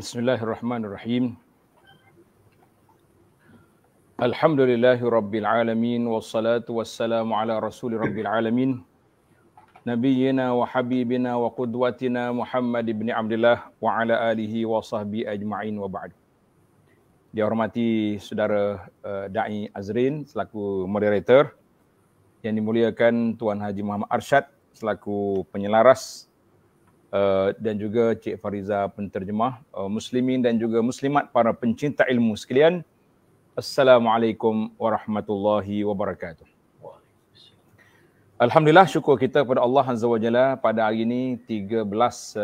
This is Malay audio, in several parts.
Bismillahirrahmanirrahim. Alhamdulillahi Rabbil Alamin Wassalatu wassalamu ala Rasul Rabbil Alamin Nabiyyina wa habibina wa qudwatina Muhammad ibn Abdullah Wa ala alihi wa sahbi ajma'in wa ba'd Dihormati saudara uh, Da'i Azrin selaku moderator Yang dimuliakan Tuan Haji Muhammad Arshad selaku penyelaras Eh, dan juga Cik Fariza penterjemah uh, muslimin dan juga muslimat para pencinta ilmu sekalian. Assalamualaikum warahmatullahi wabarakatuh. Alhamdulillah syukur kita kepada Allah Azza wa Jalla pada hari ini 13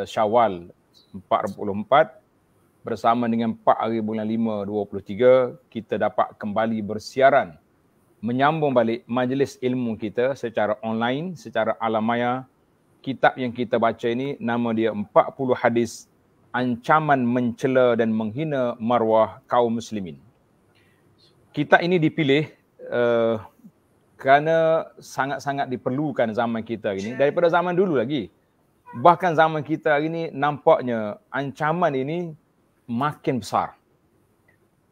eh, Syawal 44 bersama dengan 4 hari bulan 5 23 kita dapat kembali bersiaran menyambung balik majlis ilmu kita secara online secara alam maya kitab yang kita baca ini nama dia 40 hadis ancaman mencela dan menghina marwah kaum muslimin. Kitab ini dipilih uh, kerana sangat-sangat diperlukan zaman kita ini daripada zaman dulu lagi. Bahkan zaman kita hari ini nampaknya ancaman ini makin besar.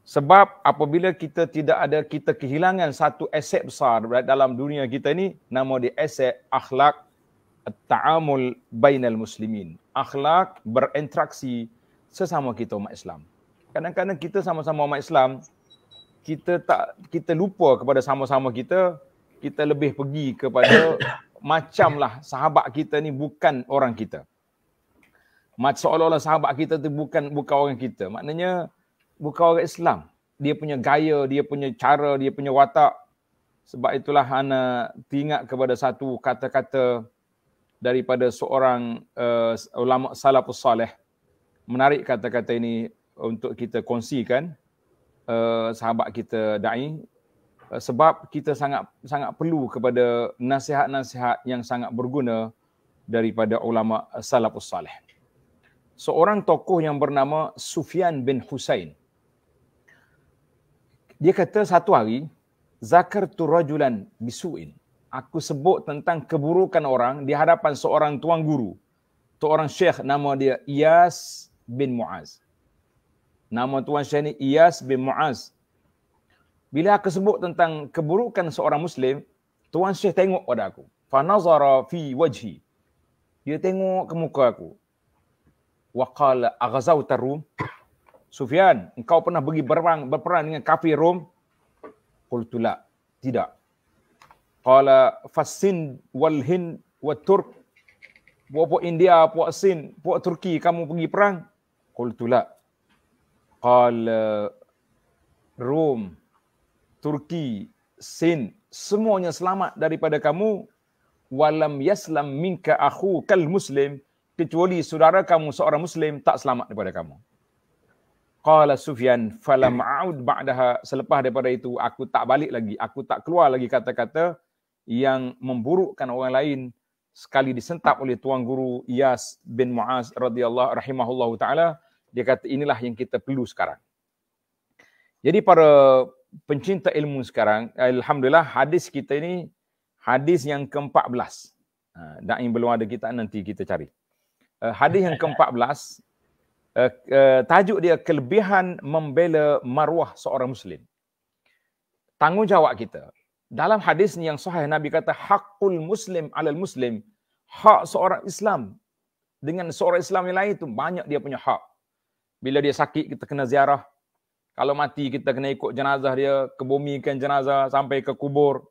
Sebab apabila kita tidak ada, kita kehilangan satu aset besar dalam dunia kita ini, nama dia aset akhlak ta'amul bainal muslimin. Akhlak berinteraksi sesama kita umat Islam. Kadang-kadang kita sama-sama umat Islam, kita tak kita lupa kepada sama-sama kita, kita lebih pergi kepada macam lah sahabat kita ni bukan orang kita. Macam seolah-olah sahabat kita tu bukan bukan orang kita. Maknanya bukan orang Islam. Dia punya gaya, dia punya cara, dia punya watak. Sebab itulah anak teringat kepada satu kata-kata daripada seorang uh, ulama salafus Salih menarik kata-kata ini untuk kita kongsikan uh, sahabat kita dai uh, sebab kita sangat sangat perlu kepada nasihat-nasihat yang sangat berguna daripada ulama salafus Salih seorang tokoh yang bernama Sufyan bin Husain dia kata satu hari zakartu rajulan bisuin aku sebut tentang keburukan orang di hadapan seorang tuan guru. Tu orang syekh nama dia Iyas bin Muaz. Nama tuan syekh ni Iyas bin Muaz. Bila aku sebut tentang keburukan seorang muslim, tuan syekh tengok pada aku. Fa nazara fi wajhi. Dia tengok ke muka aku. Wa qala aghzawta Rum? Sufyan, engkau pernah pergi berperang berperang dengan kafir Rom? Qultu la. Tidak. قال فالسن والهند والترك buat puak India, puak Sin, puak Turki, kamu pergi perang? Kul tulak. Qal Rom, Turki, Sin, semuanya selamat daripada kamu. Walam yaslam minka aku kal muslim, kecuali saudara kamu seorang muslim tak selamat daripada kamu. Qal Sufyan, falam a'ud ba'daha, selepas daripada itu, aku tak balik lagi, aku tak keluar lagi kata-kata, yang memburukkan orang lain sekali disentap oleh tuan guru Yas bin Muaz radhiyallahu rahimahullah taala dia kata inilah yang kita perlu sekarang jadi para pencinta ilmu sekarang alhamdulillah hadis kita ini hadis yang ke-14 ha, yang belum ada kita nanti kita cari eh, hadis yang ke-14 eh, eh, tajuk dia kelebihan membela maruah seorang muslim tanggungjawab kita dalam hadis ni yang sahih Nabi kata hakul muslim alal muslim hak seorang Islam dengan seorang Islam yang lain itu banyak dia punya hak. Bila dia sakit kita kena ziarah. Kalau mati kita kena ikut jenazah dia, kebumikan jenazah sampai ke kubur.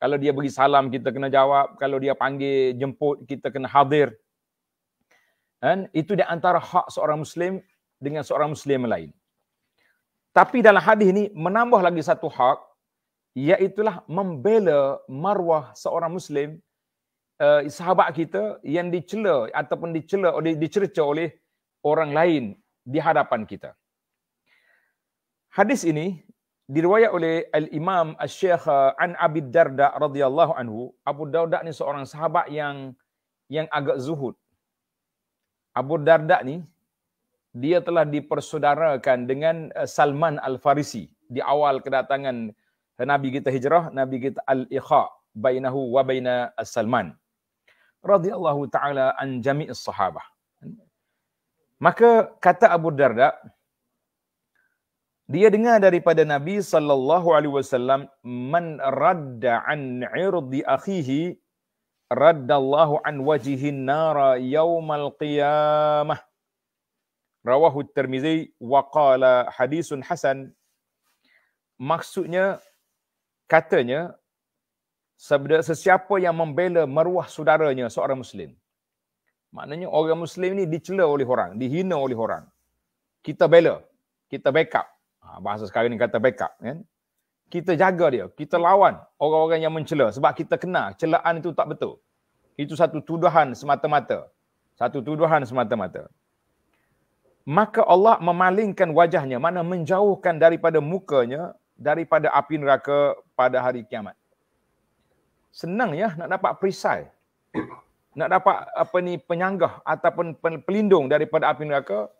Kalau dia beri salam kita kena jawab, kalau dia panggil jemput kita kena hadir. Dan itu di antara hak seorang muslim dengan seorang muslim yang lain. Tapi dalam hadis ini menambah lagi satu hak iaitulah membela marwah seorang muslim uh, sahabat kita yang dicela ataupun dicela oleh dicerca oleh orang lain di hadapan kita. Hadis ini diriwayat oleh al-Imam Asy-Syaikh An Abi Darda radhiyallahu anhu. Abu Darda ni seorang sahabat yang yang agak zuhud. Abu Darda ni dia telah dipersaudarakan dengan eh, Salman Al-Farisi di awal kedatangan Nabi kita hijrah, Nabi kita al-ikha bainahu wa baina as-Salman. Radiyallahu ta'ala an jami' jami'is sahabah. Maka kata Abu Darda, dia dengar daripada Nabi sallallahu alaihi wasallam man radda an 'irdi akhihi raddallahu an wajhihi nara yaumal qiyamah. Rawahu at-Tirmizi wa qala hadisun hasan. Maksudnya katanya sebab sesiapa yang membela meruah saudaranya seorang muslim maknanya orang muslim ni dicela oleh orang dihina oleh orang kita bela kita backup ha, bahasa sekarang ni kata backup kan kita jaga dia kita lawan orang-orang yang mencela sebab kita kena celaan itu tak betul itu satu tuduhan semata-mata satu tuduhan semata-mata maka Allah memalingkan wajahnya mana menjauhkan daripada mukanya daripada api neraka pada hari kiamat. Senang ya nak dapat perisai. Nak dapat apa ni penyanggah ataupun pelindung daripada api neraka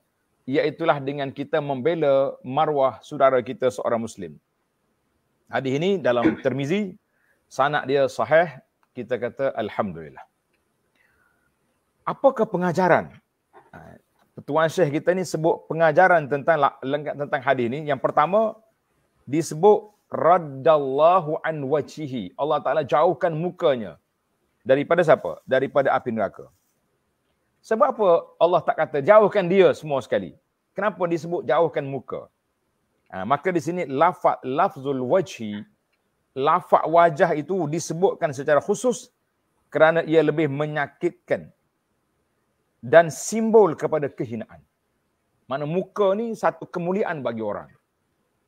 iaitulah dengan kita membela marwah saudara kita seorang muslim. Hadis ini dalam Tirmizi sanad dia sahih kita kata alhamdulillah. Apakah pengajaran? Petuan ha, Syekh kita ni sebut pengajaran tentang tentang hadis ni. Yang pertama, disebut raddallahu an wajhihi. Allah Taala jauhkan mukanya daripada siapa? Daripada api neraka. Sebab apa Allah tak kata jauhkan dia semua sekali? Kenapa disebut jauhkan muka? Ha, maka di sini lafaz lafzul wajhi lafaz wajah itu disebutkan secara khusus kerana ia lebih menyakitkan dan simbol kepada kehinaan. Mana muka ni satu kemuliaan bagi orang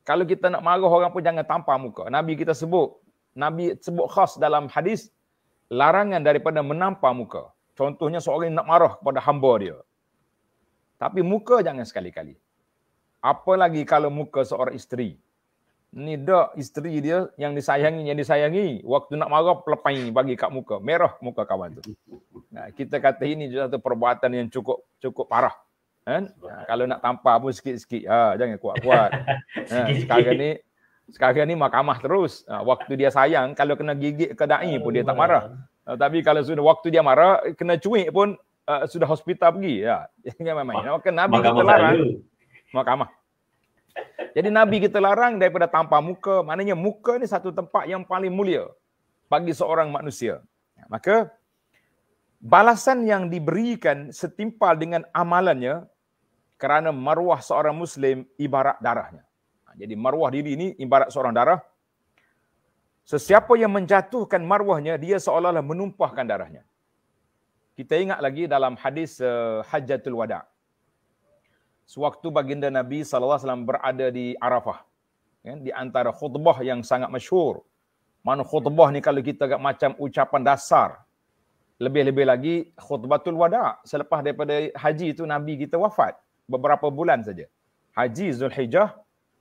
kalau kita nak marah orang pun jangan tampar muka. Nabi kita sebut, Nabi sebut khas dalam hadis, larangan daripada menampar muka. Contohnya seorang nak marah kepada hamba dia. Tapi muka jangan sekali-kali. Apalagi kalau muka seorang isteri. Ni dak isteri dia yang disayangi, yang disayangi. Waktu nak marah, pelepain bagi kat muka. Merah muka kawan tu. Nah, kita kata ini satu perbuatan yang cukup cukup parah kan ha, kalau nak tampar pun sikit-sikit ha jangan kuat-kuat ha, sekarang ni sekarang ni mahkamah terus ha, waktu dia sayang kalau kena gigit ke dai pun dia tak marah ha, tapi kalau sudah waktu dia marah kena cuik pun uh, sudah hospital pergi ha, kan ya jangan main-main maka nabi kita larang mahkamah jadi nabi kita larang daripada tampar muka maknanya muka ni satu tempat yang paling mulia bagi seorang manusia ya, maka balasan yang diberikan setimpal dengan amalannya kerana maruah seorang muslim ibarat darahnya. Ha, jadi maruah diri ini ibarat seorang darah. Sesiapa yang menjatuhkan maruahnya dia seolah-olah menumpahkan darahnya. Kita ingat lagi dalam hadis uh, Hajjatul Wada. Sewaktu baginda Nabi saw berada di Arafah. Kan di antara khutbah yang sangat masyur. Mana khutbah ni kalau kita agak macam ucapan dasar. Lebih-lebih lagi khutbatul wada selepas daripada haji itu Nabi kita wafat beberapa bulan saja. Haji Zulhijjah,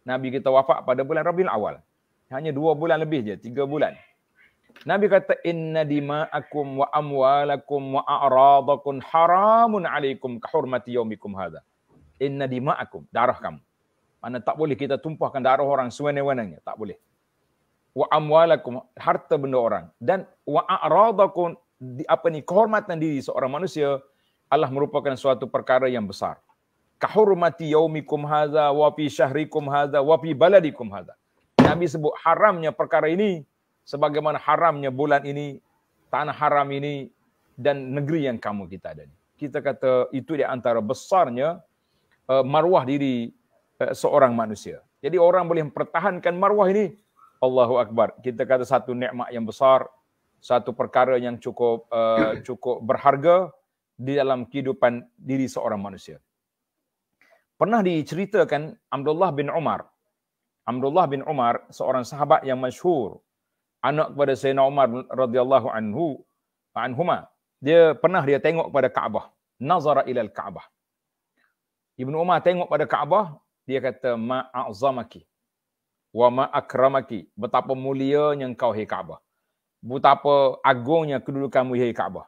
Nabi kita wafat pada bulan Rabiul Awal. Hanya dua bulan lebih je, tiga bulan. Nabi kata, Inna dima'akum wa amwalakum wa a'radakum haramun alaikum kahurmati yaumikum hadha. Inna dima'akum, darah kamu. Mana tak boleh kita tumpahkan darah orang sewenang-wenangnya. Tak boleh. Wa amwalakum, harta benda orang. Dan wa a'radakum, apa ni, kehormatan diri seorang manusia, Allah merupakan suatu perkara yang besar kahurmati yaumikum hadza wa fi syahrikum hadza wa fi baladikum hadza. Nabi sebut haramnya perkara ini sebagaimana haramnya bulan ini, tanah haram ini dan negeri yang kamu kita ada. Kita kata itu di antara besarnya uh, marwah diri uh, seorang manusia. Jadi orang boleh mempertahankan marwah ini Allahu akbar. Kita kata satu nikmat yang besar, satu perkara yang cukup uh, cukup berharga di dalam kehidupan diri seorang manusia. Pernah diceritakan Abdullah bin Umar. Abdullah bin Umar seorang sahabat yang masyhur anak kepada Sayyidina Umar radhiyallahu anhu anhuma. Dia pernah dia tengok pada Kaabah, nazara ila al-Kaabah. Ibnu Umar tengok pada Kaabah, dia kata ma'azamaki wa ma akramaki. Betapa mulianya engkau hai Kaabah. Betapa agungnya kedudukanmu hai Kaabah.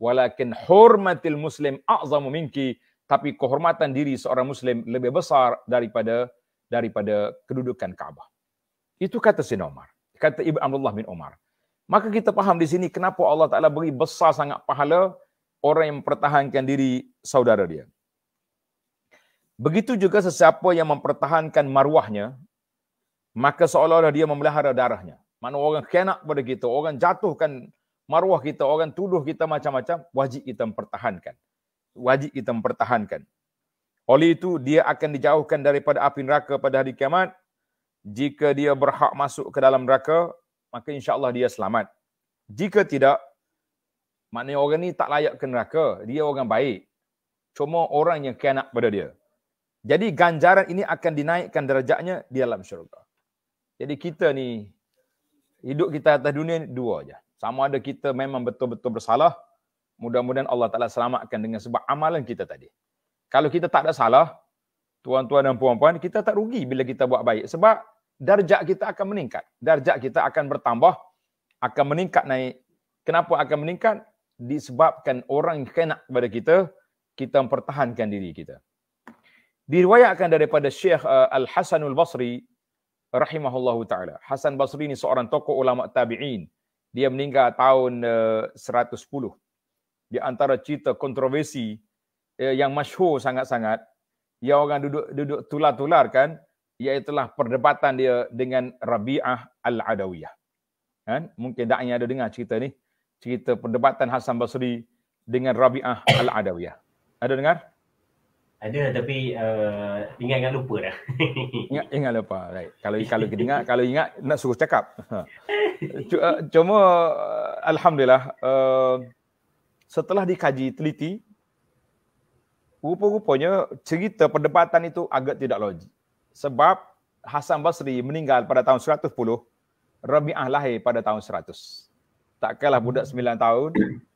Walakin hurmatil muslim a'zamu minki tapi kehormatan diri seorang muslim lebih besar daripada daripada kedudukan Kaabah. Itu kata Sina Umar. Kata Ibn Abdullah bin Umar. Maka kita faham di sini kenapa Allah Ta'ala beri besar sangat pahala orang yang mempertahankan diri saudara dia. Begitu juga sesiapa yang mempertahankan maruahnya, maka seolah-olah dia memelihara darahnya. Mana orang khianat pada kita, orang jatuhkan maruah kita, orang tuduh kita macam-macam, wajib kita mempertahankan wajib kita mempertahankan. Oleh itu, dia akan dijauhkan daripada api neraka pada hari kiamat. Jika dia berhak masuk ke dalam neraka, maka insya Allah dia selamat. Jika tidak, maknanya orang ini tak layak ke neraka. Dia orang baik. Cuma orang yang kianat pada dia. Jadi ganjaran ini akan dinaikkan derajatnya di dalam syurga. Jadi kita ni, hidup kita atas dunia ni dua je. Sama ada kita memang betul-betul bersalah mudah-mudahan Allah Ta'ala selamatkan dengan sebab amalan kita tadi. Kalau kita tak ada salah, tuan-tuan dan puan-puan, kita tak rugi bila kita buat baik. Sebab darjat kita akan meningkat. Darjat kita akan bertambah, akan meningkat naik. Kenapa akan meningkat? Disebabkan orang yang kena kepada kita, kita mempertahankan diri kita. Diriwayatkan daripada Syekh uh, Al-Hasanul Basri, rahimahullahu ta'ala. Hasan Basri ini seorang tokoh ulama tabi'in. Dia meninggal tahun uh, 110 di antara cerita kontroversi eh, yang masyhur sangat-sangat yang orang duduk duduk tular-tular kan ialah perdebatan dia dengan Rabi'ah Al-Adawiyah. Kan? Mungkin dak ada dengar cerita ni, cerita perdebatan Hasan Basri dengan Rabi'ah Al-Adawiyah. Ada dengar? Ada tapi uh, ingat ingat lupa dah. ingat ingat lupa. Right. Kalau kalau dengar, kalau ingat nak suruh cakap. Ha. Eh, cuma eh, alhamdulillah uh, setelah dikaji teliti, rupa-rupanya cerita perdebatan itu agak tidak logik. Sebab Hasan Basri meninggal pada tahun 110, Rabi'ah lahir pada tahun 100. Tak kalah budak 9 tahun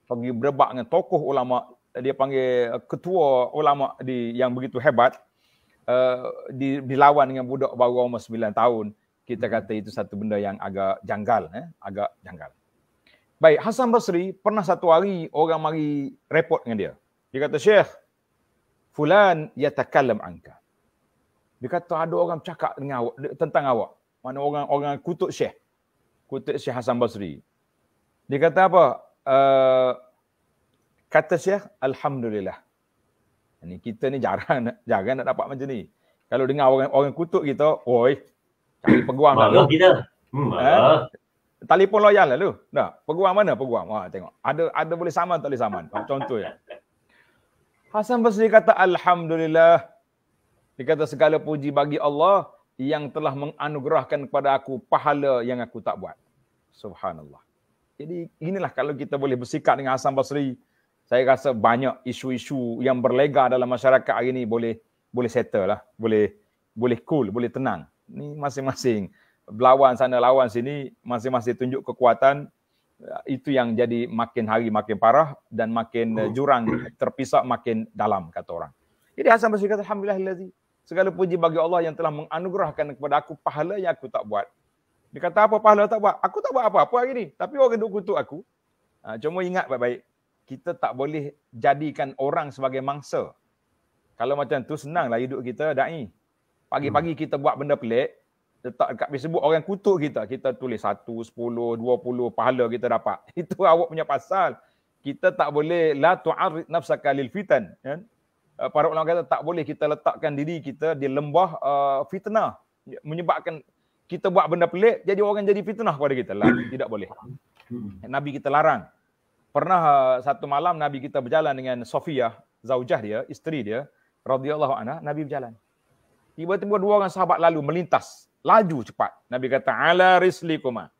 pergi berdebat dengan tokoh ulama dia panggil eh, ketua ulama di yang begitu hebat uh, dilawan dengan budak baru umur 9 tahun kita kata itu satu benda yang agak janggal eh? agak janggal Baik, Hasan Basri pernah satu hari orang mari report dengan dia. Dia kata, Syekh, Fulan yatakalam angka. Dia kata, ada orang cakap dengan awak, tentang awak. Mana orang orang kutuk Syekh. Kutuk Syekh Hasan Basri. Dia kata apa? Uh, kata Syekh, Alhamdulillah. Ini kita ni jarang jarang nak dapat macam ni. Kalau dengar orang orang kutuk kita, oi, cari peguam. Marah kita. Hmm, eh? marah telefon loyal lah tu. Nah, peguam mana peguam? Wah tengok. Ada ada boleh saman tak boleh saman. Contoh ya. Hasan Basri kata alhamdulillah. Dia kata segala puji bagi Allah yang telah menganugerahkan kepada aku pahala yang aku tak buat. Subhanallah. Jadi inilah kalau kita boleh bersikap dengan Hasan Basri, saya rasa banyak isu-isu yang berlega dalam masyarakat hari ini boleh boleh settle lah, boleh boleh cool, boleh tenang. Ni masing-masing berlawan sana lawan sini masing-masing tunjuk kekuatan itu yang jadi makin hari makin parah dan makin eh, hmm. jurang terpisah makin dalam kata orang. Jadi Hasan Basri kata alhamdulillah segala puji bagi Allah yang telah menganugerahkan kepada aku pahala yang aku tak buat. Dia kata apa pahala tak buat? Aku tak buat apa-apa hari ni tapi orang duk kutuk aku. Ha, cuma ingat baik-baik kita tak boleh jadikan orang sebagai mangsa. Kalau macam tu senanglah hidup kita dai. Pagi-pagi hmm. kita buat benda pelik, letak dekat Facebook orang kutuk kita. Kita tulis sepuluh dua puluh pahala kita dapat. Itu awak punya pasal. Kita tak boleh la tu'arid nafsaka lil fitan. Kan? Para ulama kata tak boleh kita letakkan diri kita di lembah uh, fitnah. Menyebabkan kita buat benda pelik, jadi orang jadi fitnah kepada kita. Lah. Tidak boleh. Hmm. Nabi kita larang. Pernah uh, satu malam Nabi kita berjalan dengan Sofia, zaujah dia, isteri dia. radhiyallahu anha, Nabi berjalan. Tiba-tiba dua orang sahabat lalu melintas laju cepat. Nabi kata ala rislikuma.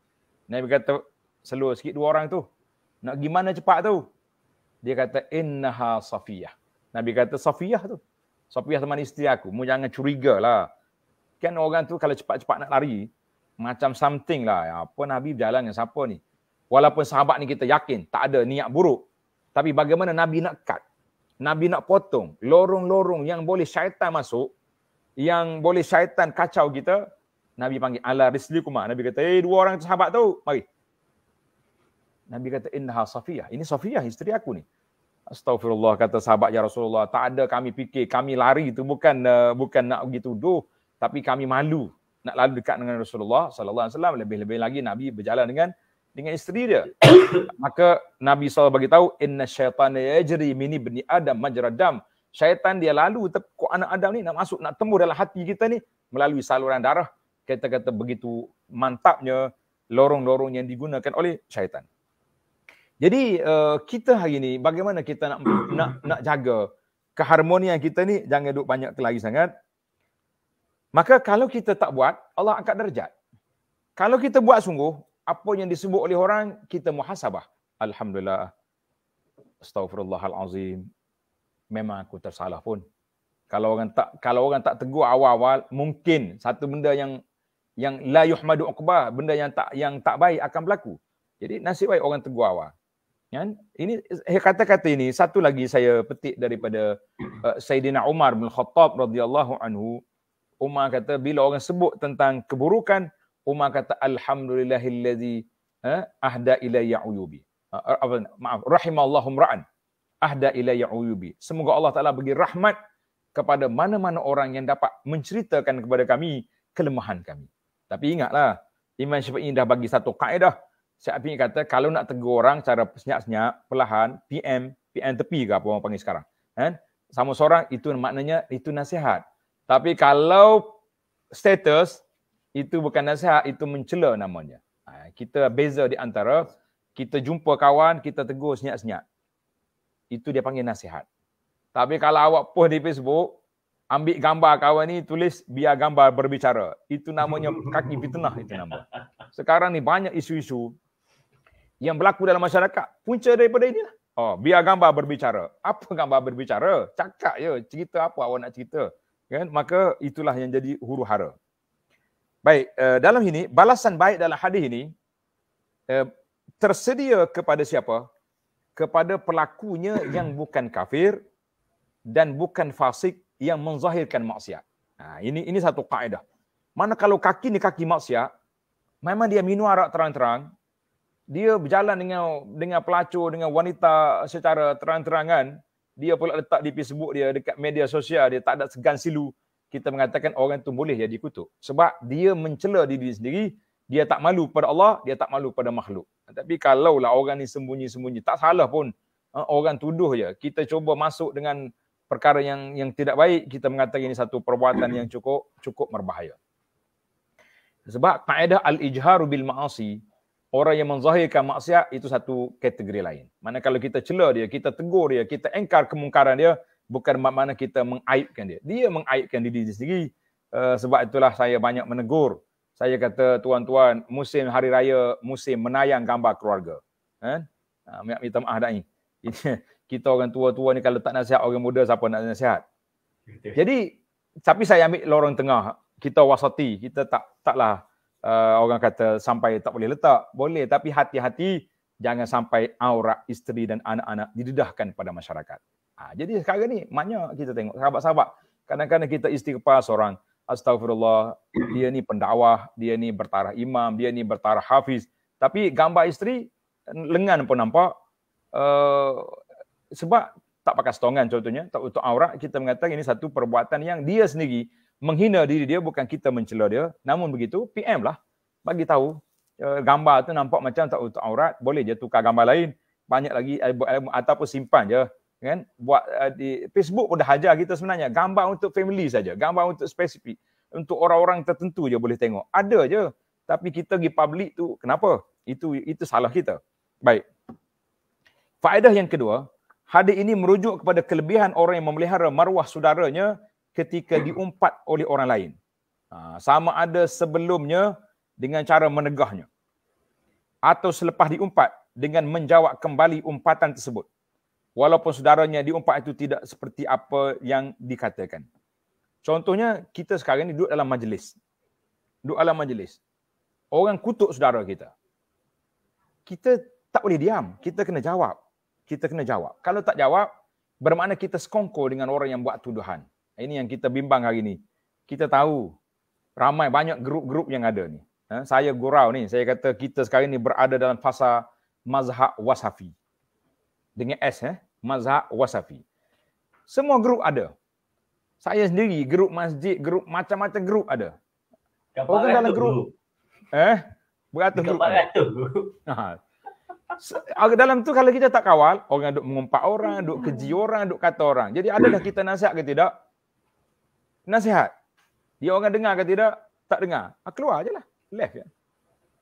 Nabi kata selur sikit dua orang tu. Nak gimana cepat tu? Dia kata innaha Safiyah. Nabi kata Safiyah tu. Safiyah teman isteri aku. Mu jangan curiga lah. Kan orang tu kalau cepat-cepat nak lari macam something lah. Apa Nabi berjalan dengan siapa ni? Walaupun sahabat ni kita yakin tak ada niat buruk. Tapi bagaimana Nabi nak cut? Nabi nak potong lorong-lorong yang boleh syaitan masuk yang boleh syaitan kacau kita, Nabi panggil ala rislikum. Nabi kata, "Eh, dua orang sahabat tu, mari." Nabi kata, "Innaha Safiyah." Ini Safiyah isteri aku ni. Astaghfirullah kata sahabat ya Rasulullah, tak ada kami fikir kami lari itu bukan uh, bukan nak pergi tuduh, tapi kami malu nak lalu dekat dengan Rasulullah sallallahu alaihi wasallam lebih-lebih lagi Nabi berjalan dengan dengan isteri dia. Maka Nabi SAW bagi tahu syaitan syaitana yajri mini ibni adam majradam. Syaitan dia lalu tepuk anak Adam ni nak masuk nak temu dalam hati kita ni melalui saluran darah kita kata begitu mantapnya lorong-lorong yang digunakan oleh syaitan. Jadi uh, kita hari ini bagaimana kita nak nak nak jaga keharmonian kita ni jangan duduk banyak kelahi sangat. Maka kalau kita tak buat, Allah angkat darjat. Kalau kita buat sungguh, apa yang disebut oleh orang, kita muhasabah. Alhamdulillah. Astagfirullahalazim. Memang aku tersalah pun. Kalau orang tak kalau orang tak tegur awal-awal, mungkin satu benda yang yang la yuhmadu ukbah benda yang tak yang tak baik akan berlaku jadi nasib baik orang tegur awal kan ini eh, kata-kata ini satu lagi saya petik daripada uh, Sayyidina Umar bin Khattab radhiyallahu anhu Umar kata bila orang sebut tentang keburukan Umar kata alhamdulillahillazi eh, ahda ila uyubi uh, uh, apa, maaf rahimallahu ra'an ahda ila uyubi semoga Allah taala bagi rahmat kepada mana-mana orang yang dapat menceritakan kepada kami kelemahan kami tapi ingatlah, Imam Syafi'i dah bagi satu kaedah. Syafi'i kata kalau nak tegur orang cara senyap-senyap, perlahan, PM, PM tepi ke apa orang panggil sekarang. Kan? Sama seorang itu maknanya itu nasihat. Tapi kalau status itu bukan nasihat, itu mencela namanya. Ha, kita beza di antara kita jumpa kawan, kita tegur senyap-senyap. Itu dia panggil nasihat. Tapi kalau awak post di Facebook, ambil gambar kawan ni tulis biar gambar berbicara. Itu namanya kaki fitnah itu nama. Sekarang ni banyak isu-isu yang berlaku dalam masyarakat. Punca daripada inilah. Oh, biar gambar berbicara. Apa gambar berbicara? Cakap je, cerita apa awak nak cerita. Kan? Maka itulah yang jadi huru-hara. Baik, uh, dalam ini balasan baik dalam hadis ini uh, tersedia kepada siapa? Kepada pelakunya yang bukan kafir dan bukan fasik yang menzahirkan maksiat. Nah, ha, ini ini satu kaedah. Mana kalau kaki ni kaki maksiat, memang dia minum arak terang-terang, dia berjalan dengan dengan pelacur, dengan wanita secara terang-terangan, dia pula letak di Facebook dia, dekat media sosial, dia tak ada segan silu, kita mengatakan orang itu boleh jadi kutuk. Sebab dia mencela diri sendiri, dia tak malu pada Allah, dia tak malu pada makhluk. Tapi kalaulah orang ni sembunyi-sembunyi, tak salah pun ha, orang tuduh je. Kita cuba masuk dengan perkara yang yang tidak baik kita mengatakan ini satu perbuatan yang cukup cukup berbahaya. Sebab kaedah al-ijharu bil ma'asi, orang yang menzahirkan maksiat itu satu kategori lain. Mana kalau kita cela dia, kita tegur dia, kita engkar kemungkaran dia, bukan makna kita mengaibkan dia. Dia mengaibkan diri dia sendiri. Uh, sebab itulah saya banyak menegur. Saya kata tuan-tuan, musim hari raya, musim menayang gambar keluarga. Eh? Uh, minta maaf dah ini kita orang tua-tua ni kalau tak nasihat orang muda siapa nak nasihat. Betul. Jadi tapi saya ambil lorong tengah. Kita wasati, kita tak taklah uh, orang kata sampai tak boleh letak. Boleh tapi hati-hati jangan sampai aurat isteri dan anak-anak didedahkan pada masyarakat. Ha, jadi sekarang ni banyak kita tengok sahabat-sahabat. Kadang-kadang kita istighfar seorang astagfirullah dia ni pendakwah, dia ni bertaraf imam, dia ni bertaraf hafiz. Tapi gambar isteri lengan pun nampak eh, sebab tak pakai setongan contohnya tak untuk aurat kita mengatakan ini satu perbuatan yang dia sendiri menghina diri dia bukan kita mencela dia namun begitu PM lah bagi tahu eh, gambar tu nampak macam tak untuk aurat boleh je tukar gambar lain banyak lagi eh, eh, ataupun simpan je kan buat di Facebook pun dah hajar kita sebenarnya gambar untuk family saja gambar untuk spesifik untuk orang-orang tertentu je boleh tengok ada je tapi kita pergi public tu kenapa itu itu salah kita baik faedah yang kedua Hadis ini merujuk kepada kelebihan orang yang memelihara maruah saudaranya ketika diumpat oleh orang lain. Ha, sama ada sebelumnya dengan cara menegahnya. Atau selepas diumpat dengan menjawab kembali umpatan tersebut. Walaupun saudaranya diumpat itu tidak seperti apa yang dikatakan. Contohnya, kita sekarang ni duduk dalam majlis. Duduk dalam majlis. Orang kutuk saudara kita. Kita tak boleh diam. Kita kena jawab kita kena jawab. Kalau tak jawab, bermakna kita sekongkol dengan orang yang buat tuduhan. Eh, ini yang kita bimbang hari ini. Kita tahu ramai banyak grup-grup yang ada ni. Ha, saya gurau ni, saya kata kita sekarang ni berada dalam fasa mazhab wasafi. Dengan S, eh? mazhab wasafi. Semua grup ada. Saya sendiri, grup masjid, grup macam-macam grup ada. Kapan orang dalam grup. Eh? Beratus grup. Kapan dalam tu kalau kita tak kawal, orang duk mengumpat orang, hmm. duk keji orang, duk kata orang. Jadi adakah kita nasihat ke tidak? Nasihat. Dia orang dengar ke tidak? Tak dengar. Ha, keluar je lah. Left ya.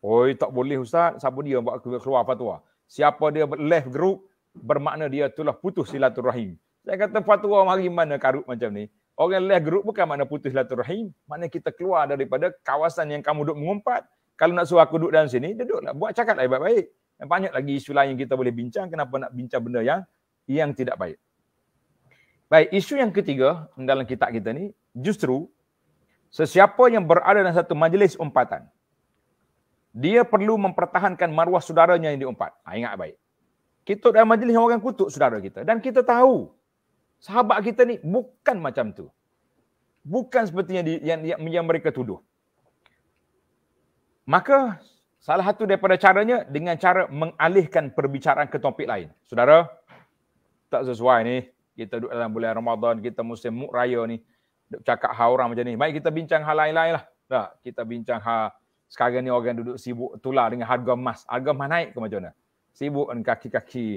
Oi, tak boleh Ustaz. Siapa dia buat keluar fatwa? Siapa dia left group, bermakna dia telah putus silaturahim. Saya kata fatwa mari mana karut macam ni. Orang left group bukan makna putus silaturahim. Makna kita keluar daripada kawasan yang kamu duduk mengumpat. Kalau nak suruh aku duduk dalam sini, duduklah. Buat cakap lah baik-baik. Dan banyak lagi isu lain yang kita boleh bincang. Kenapa nak bincang benda yang yang tidak baik. Baik, isu yang ketiga dalam kitab kita ni justru sesiapa yang berada dalam satu majlis umpatan dia perlu mempertahankan maruah saudaranya yang diumpat. Ha, ingat baik. Kita dalam majlis yang orang kutuk saudara kita dan kita tahu sahabat kita ni bukan macam tu. Bukan seperti yang, yang, yang mereka tuduh. Maka Salah satu daripada caranya dengan cara mengalihkan perbicaraan ke topik lain. Saudara, tak sesuai ni. Kita duduk dalam bulan Ramadan, kita musim muk ni. Duk cakap hal orang macam ni. Baik kita bincang hal lain-lain lah. Tak, kita bincang hal sekarang ni orang duduk sibuk tular dengan harga emas. Harga emas naik ke macam mana? Sibuk dengan kaki-kaki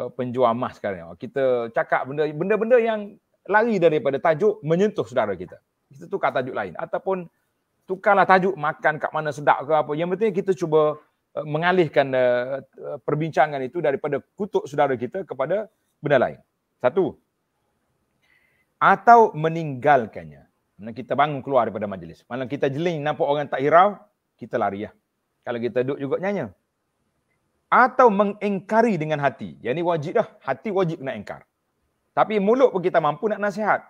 eh, penjual emas sekarang. Oh, kita cakap benda, benda-benda yang lari daripada tajuk menyentuh saudara kita. Kita tukar tajuk lain. Ataupun tukarlah tajuk makan kat mana sedap ke apa. Yang penting kita cuba eh, mengalihkan eh, eh, perbincangan itu daripada kutuk saudara kita kepada benda lain. Satu. Atau meninggalkannya. Mana kita bangun keluar daripada majlis. Mana kita jeling nampak orang tak hirau, kita lari lah. Kalau kita duduk juga nyanyi. Atau mengingkari dengan hati. Yang ini wajib dah. Hati wajib nak ingkar. Tapi mulut pun kita mampu nak nasihat.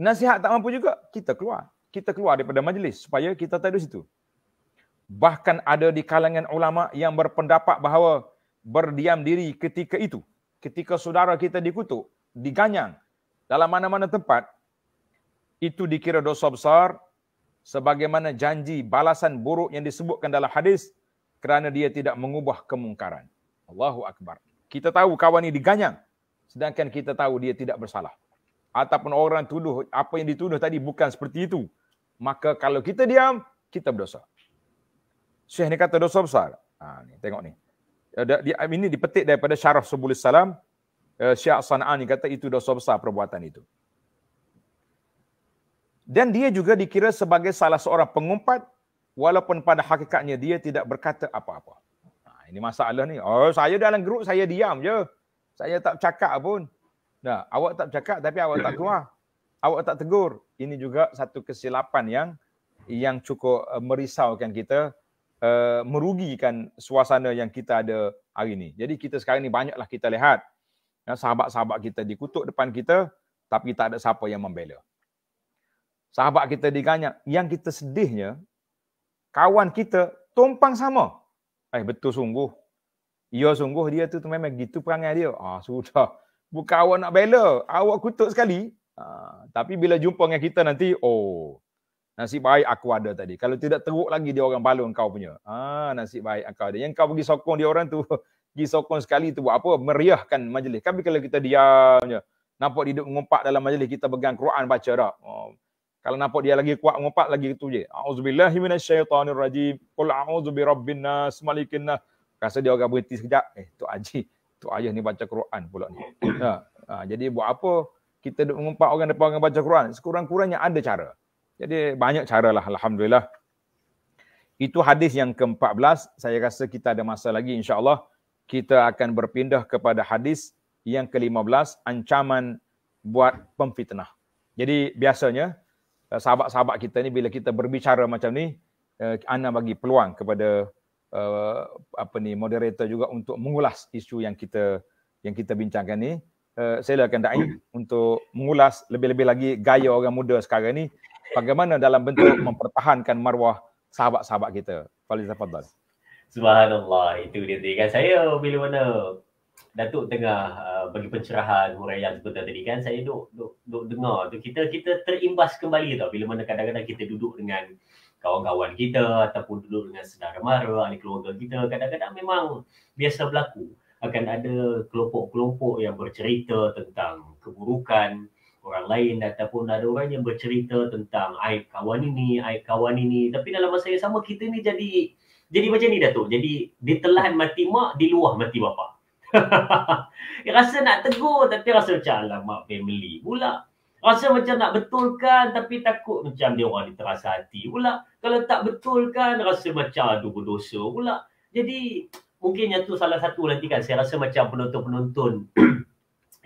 Nasihat tak mampu juga, kita keluar kita keluar daripada majlis supaya kita tak ada situ. Bahkan ada di kalangan ulama yang berpendapat bahawa berdiam diri ketika itu, ketika saudara kita dikutuk, diganyang dalam mana-mana tempat, itu dikira dosa besar sebagaimana janji balasan buruk yang disebutkan dalam hadis kerana dia tidak mengubah kemungkaran. Allahu Akbar. Kita tahu kawan ini diganyang sedangkan kita tahu dia tidak bersalah. Ataupun orang tuduh apa yang dituduh tadi bukan seperti itu maka kalau kita diam, kita berdosa. Syekh ni kata dosa besar. Ha, ni, tengok ni. Eh, ini dipetik daripada syarah Subulis Salam. Eh, Syekh San'an ni kata itu dosa besar perbuatan itu. Dan dia juga dikira sebagai salah seorang pengumpat walaupun pada hakikatnya dia tidak berkata apa-apa. Ha, ini masalah ni. Oh, saya dalam grup saya diam je. Saya tak cakap pun. Nah, awak tak cakap tapi awak tak keluar awak tak tegur. Ini juga satu kesilapan yang yang cukup eh, merisaukan kita eh, merugikan suasana yang kita ada hari ini. Jadi kita sekarang ini banyaklah kita lihat ya, sahabat-sahabat kita dikutuk depan kita tapi tak ada siapa yang membela. Sahabat kita diganyak. Yang kita sedihnya, kawan kita tumpang sama. Eh betul sungguh. Ya sungguh dia tu, tu memang gitu perangai dia. Ah sudah. Bukan awak nak bela. Awak kutuk sekali, Ha, tapi bila jumpa dengan kita nanti, oh, nasib baik aku ada tadi. Kalau tidak teruk lagi dia orang balon kau punya. Ah, nasib baik aku ada. Yang kau pergi sokong dia orang tu, pergi sokong sekali tu buat apa? Meriahkan majlis. Tapi kalau kita diam je, nampak dia duduk mengumpat dalam majlis, kita pegang Quran baca tak? Oh. Kalau nampak dia lagi kuat mengumpat lagi itu je. A'udzubillahi minasyaitonirrajim. Qul a'udzu birabbinnas malikinnas. Rasa dia orang berhenti sekejap. Eh, tu Haji, tu ayah ni baca Quran pula ni. ha. ha. jadi buat apa? kita duduk mengumpat orang depan orang baca Quran. Sekurang-kurangnya ada cara. Jadi banyak cara lah alhamdulillah. Itu hadis yang ke-14. Saya rasa kita ada masa lagi insyaallah kita akan berpindah kepada hadis yang ke-15 ancaman buat pemfitnah. Jadi biasanya eh, sahabat-sahabat kita ni bila kita berbicara macam ni uh, ana bagi peluang kepada eh, apa ni moderator juga untuk mengulas isu yang kita yang kita bincangkan ni. Eh, saya silakan lah Da'i untuk mengulas lebih-lebih lagi gaya orang muda sekarang ni bagaimana dalam bentuk mempertahankan marwah sahabat-sahabat kita. Faliza Fadal. Subhanallah, itu dia tadi kan. Saya bila mana Datuk tengah uh, bagi pencerahan huraian sebentar tadi kan, saya duk, duk, duk dengar tu kita kita terimbas kembali tau bila mana kadang-kadang kita duduk dengan kawan-kawan kita ataupun duduk dengan saudara mara, ahli keluarga kita, kadang-kadang memang biasa berlaku akan ada kelompok-kelompok yang bercerita tentang keburukan orang lain ataupun ada orang yang bercerita tentang aib kawan ini, aib kawan ini. Tapi dalam masa yang sama kita ni jadi jadi macam ni Datuk. Jadi ditelan mati mak, diluah mati bapa. rasa nak tegur tapi rasa macam lah mak family pula. Rasa macam nak betulkan tapi takut macam dia orang diterasa hati pula. Kalau tak betulkan rasa macam aduh dosa pula. Jadi mungkinnya tu salah satu nanti kan saya rasa macam penonton-penonton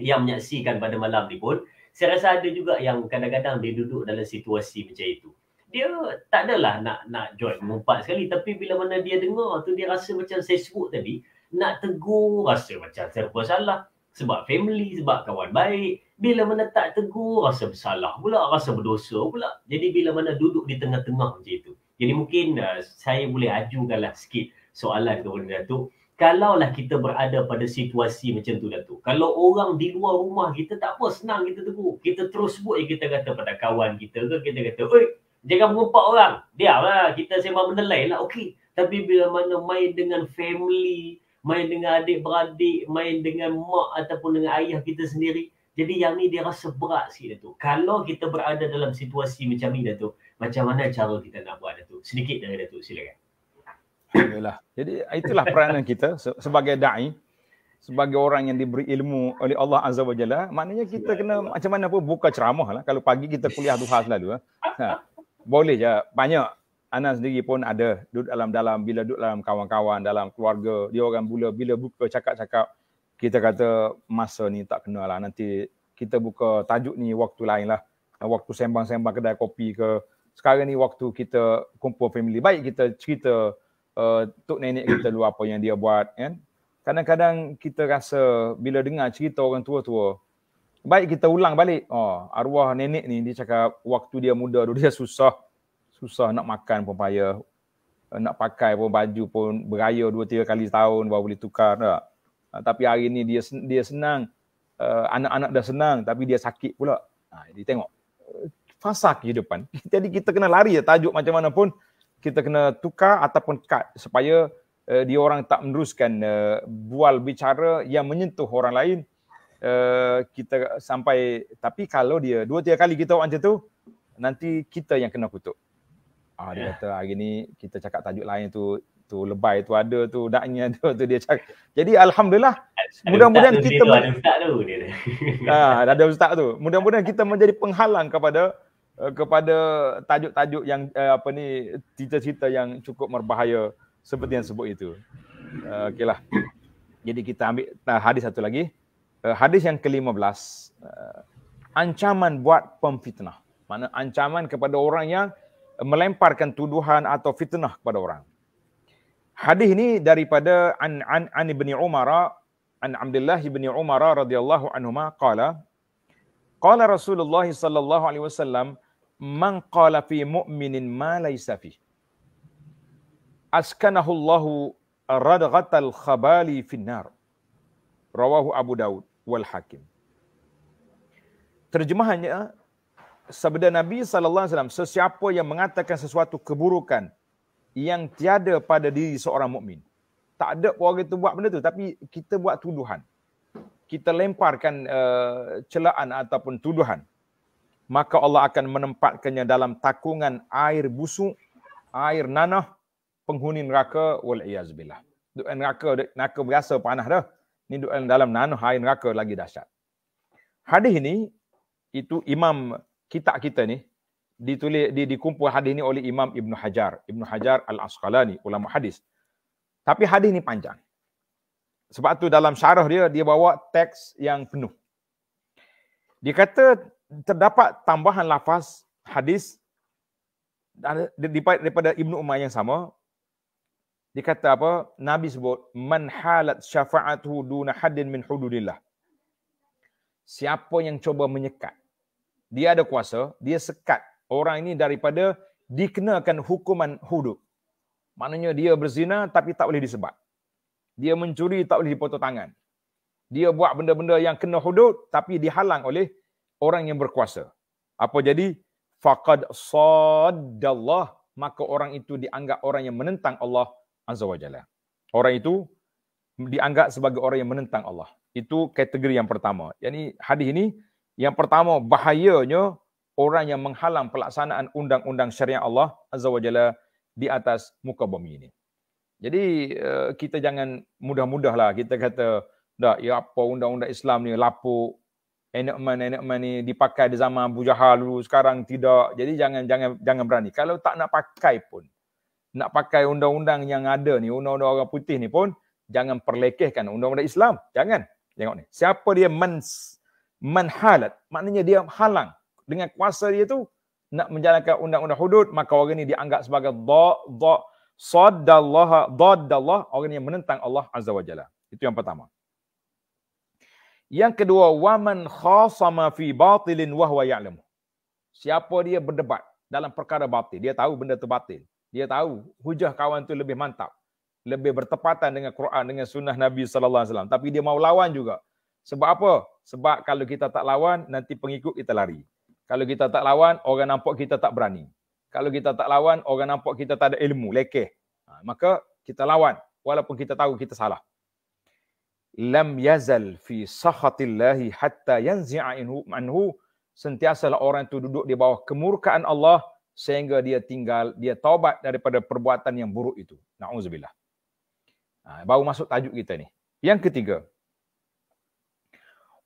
yang menyaksikan pada malam ni pun saya rasa ada juga yang kadang-kadang dia duduk dalam situasi macam itu dia tak adalah nak nak join mengumpat sekali tapi bila mana dia dengar tu dia rasa macam saya sebut tadi nak tegur rasa macam serba salah sebab family sebab kawan baik bila mana tak tegur rasa bersalah pula rasa berdosa pula jadi bila mana duduk di tengah-tengah macam itu jadi mungkin uh, saya boleh ajukanlah sikit soalan kepada Datuk. Kalaulah kita berada pada situasi macam tu Datuk. Kalau orang di luar rumah kita tak apa senang kita tegur. Kita terus sebut yang kita kata pada kawan kita ke kita kata oi jangan mengumpat orang. Diamlah kita sembang benda lain lah okey. Tapi bila mana main dengan family, main dengan adik-beradik, main dengan mak ataupun dengan ayah kita sendiri. Jadi yang ni dia rasa berat sikit Datuk. Kalau kita berada dalam situasi macam ni Datuk, macam mana cara kita nak buat Datuk? Sedikit dari Datuk silakan. Alhamdulillah. Jadi itulah peranan kita sebagai dai, sebagai orang yang diberi ilmu oleh Allah Azza wa Jalla. Maknanya kita kena macam mana pun buka ceramah lah. Kalau pagi kita kuliah duha selalu. Eh. Ha. Boleh je. Banyak Ana sendiri pun ada duduk dalam dalam bila duduk dalam kawan-kawan dalam keluarga dia orang bula bila buka cakap-cakap kita kata masa ni tak kenal lah nanti kita buka tajuk ni waktu lain lah ha, waktu sembang-sembang kedai kopi ke sekarang ni waktu kita kumpul family baik kita cerita uh, tok nenek kita dulu apa yang dia buat kan kadang-kadang kita rasa bila dengar cerita orang tua-tua baik kita ulang balik oh arwah nenek ni dia cakap waktu dia muda dulu dia susah susah nak makan pun payah eh, nak pakai pun baju pun beraya dua tiga kali setahun baru boleh tukar tak uh, tapi hari ni dia dia senang uh, anak-anak dah senang tapi dia sakit pula ha, ah, jadi tengok fasa kehidupan. Jadi kita kena lari ya tajuk macam mana pun kita kena tukar ataupun cut supaya uh, dia orang tak meneruskan uh, bual bicara yang menyentuh orang lain uh, kita sampai tapi kalau dia dua tiga kali kita buat macam tu nanti kita yang kena kutuk ah dia yeah. kata ah, hari ni kita cakap tajuk lain tu tu lebay tu ada tu daknya tu tu dia cakap jadi alhamdulillah mudah-mudahan kita ada ustaz tu dia ah, ada ustaz tu mudah-mudahan kita menjadi penghalang kepada Eh, kepada tajuk-tajuk yang uh, apa ni cerita-cerita yang cukup berbahaya seperti yang sebut itu. Uh, eh, Okeylah. Jadi kita ambil nah, hadis satu lagi. Uh, hadis yang ke-15 uh, ancaman buat pemfitnah. Mana ancaman kepada orang yang melemparkan tuduhan atau fitnah kepada orang. Hadis ini daripada an an, an ibni Umar an Abdullah ibni Umar radhiyallahu anhu ma qala Qala Rasulullah sallallahu alaihi wasallam man qala fi mu'minin ma laysa fi askanahu Allahu radghatal khabali fi finnar rawahu Abu Daud wal Hakim Terjemahannya sabda Nabi sallallahu alaihi wasallam sesiapa yang mengatakan sesuatu keburukan yang tiada pada diri seorang mukmin tak ada orang itu buat benda tu tapi kita buat tuduhan kita lemparkan uh, celaan ataupun tuduhan maka Allah akan menempatkannya dalam takungan air busuk, air nanah, penghuni neraka, wal'iyazubillah. Duk neraka, neraka berasa panah dah. Ini duk dalam nanah, air neraka lagi dahsyat. Hadis ini, itu imam kita kita ni, ditulis, di, dikumpul hadis ini oleh Imam Ibn Hajar. Ibn Hajar al-Asqalani, ulama hadis. Tapi hadis ini panjang. Sebab tu dalam syarah dia, dia bawa teks yang penuh. Dikata terdapat tambahan lafaz hadis daripada Ibnu Umar yang sama dikata apa nabi sebut man halat syafa'atuhu duna haddin min hududillah siapa yang cuba menyekat dia ada kuasa dia sekat orang ini daripada dikenakan hukuman hudud maknanya dia berzina tapi tak boleh disebat dia mencuri tak boleh dipotong tangan dia buat benda-benda yang kena hudud tapi dihalang oleh orang yang berkuasa. Apa jadi? Faqad saddallah. Maka orang itu dianggap orang yang menentang Allah Azza wa Jalla. Orang itu dianggap sebagai orang yang menentang Allah. Itu kategori yang pertama. Jadi yani hadis ini, yang pertama bahayanya orang yang menghalang pelaksanaan undang-undang syariah Allah Azza wa Jalla di atas muka bumi ini. Jadi eh, kita jangan mudah-mudahlah kita kata, dah ya apa undang-undang Islam ni lapuk, enakman-enakman ni dipakai di zaman Abu Jahal dulu sekarang tidak jadi jangan jangan jangan berani kalau tak nak pakai pun nak pakai undang-undang yang ada ni undang-undang orang putih ni pun jangan perlekehkan undang-undang Islam jangan tengok ni siapa dia man manhalat maknanya dia halang dengan kuasa dia tu nak menjalankan undang-undang hudud maka orang ni dianggap sebagai dha dha saddallah dha orang ni yang menentang Allah azza wajalla itu yang pertama yang kedua, waman khasama fi batilin wa huwa ya'lamu. Siapa dia berdebat dalam perkara batil, dia tahu benda tu batil. Dia tahu hujah kawan tu lebih mantap. Lebih bertepatan dengan Quran, dengan sunnah Nabi sallallahu alaihi wasallam, tapi dia mau lawan juga. Sebab apa? Sebab kalau kita tak lawan, nanti pengikut kita lari. Kalau kita tak lawan, orang nampak kita tak berani. Kalau kita tak lawan, orang nampak kita tak ada ilmu, lekeh. Ha, maka kita lawan walaupun kita tahu kita salah lam yazal fi sakhatillahi hatta yanzi'a anhu sentiasa lah orang itu duduk di bawah kemurkaan Allah sehingga dia tinggal dia taubat daripada perbuatan yang buruk itu nauzubillah ha, baru masuk tajuk kita ni yang ketiga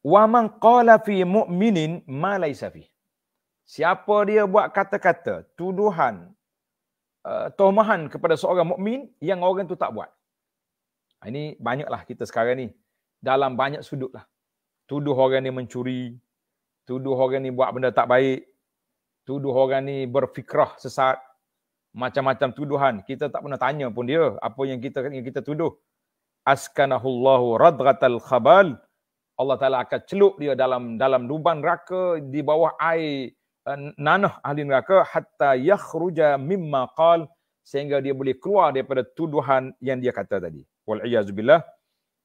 wa man qala fi mu'minin ma laysa fi siapa dia buat kata-kata tuduhan uh, tomahan kepada seorang mukmin yang orang itu tak buat Ha, ini banyaklah kita sekarang ni. Dalam banyak sudut lah. Tuduh orang ni mencuri. Tuduh orang ni buat benda tak baik. Tuduh orang ni berfikrah sesat. Macam-macam tuduhan. Kita tak pernah tanya pun dia. Apa yang kita yang kita tuduh. Askanahullahu radratal khabal. Allah Ta'ala akan celup dia dalam dalam lubang neraka. Di bawah air eh, nanah ahli neraka. Hatta yakhruja mimma qal. Sehingga dia boleh keluar daripada tuduhan yang dia kata tadi wal iyaz billah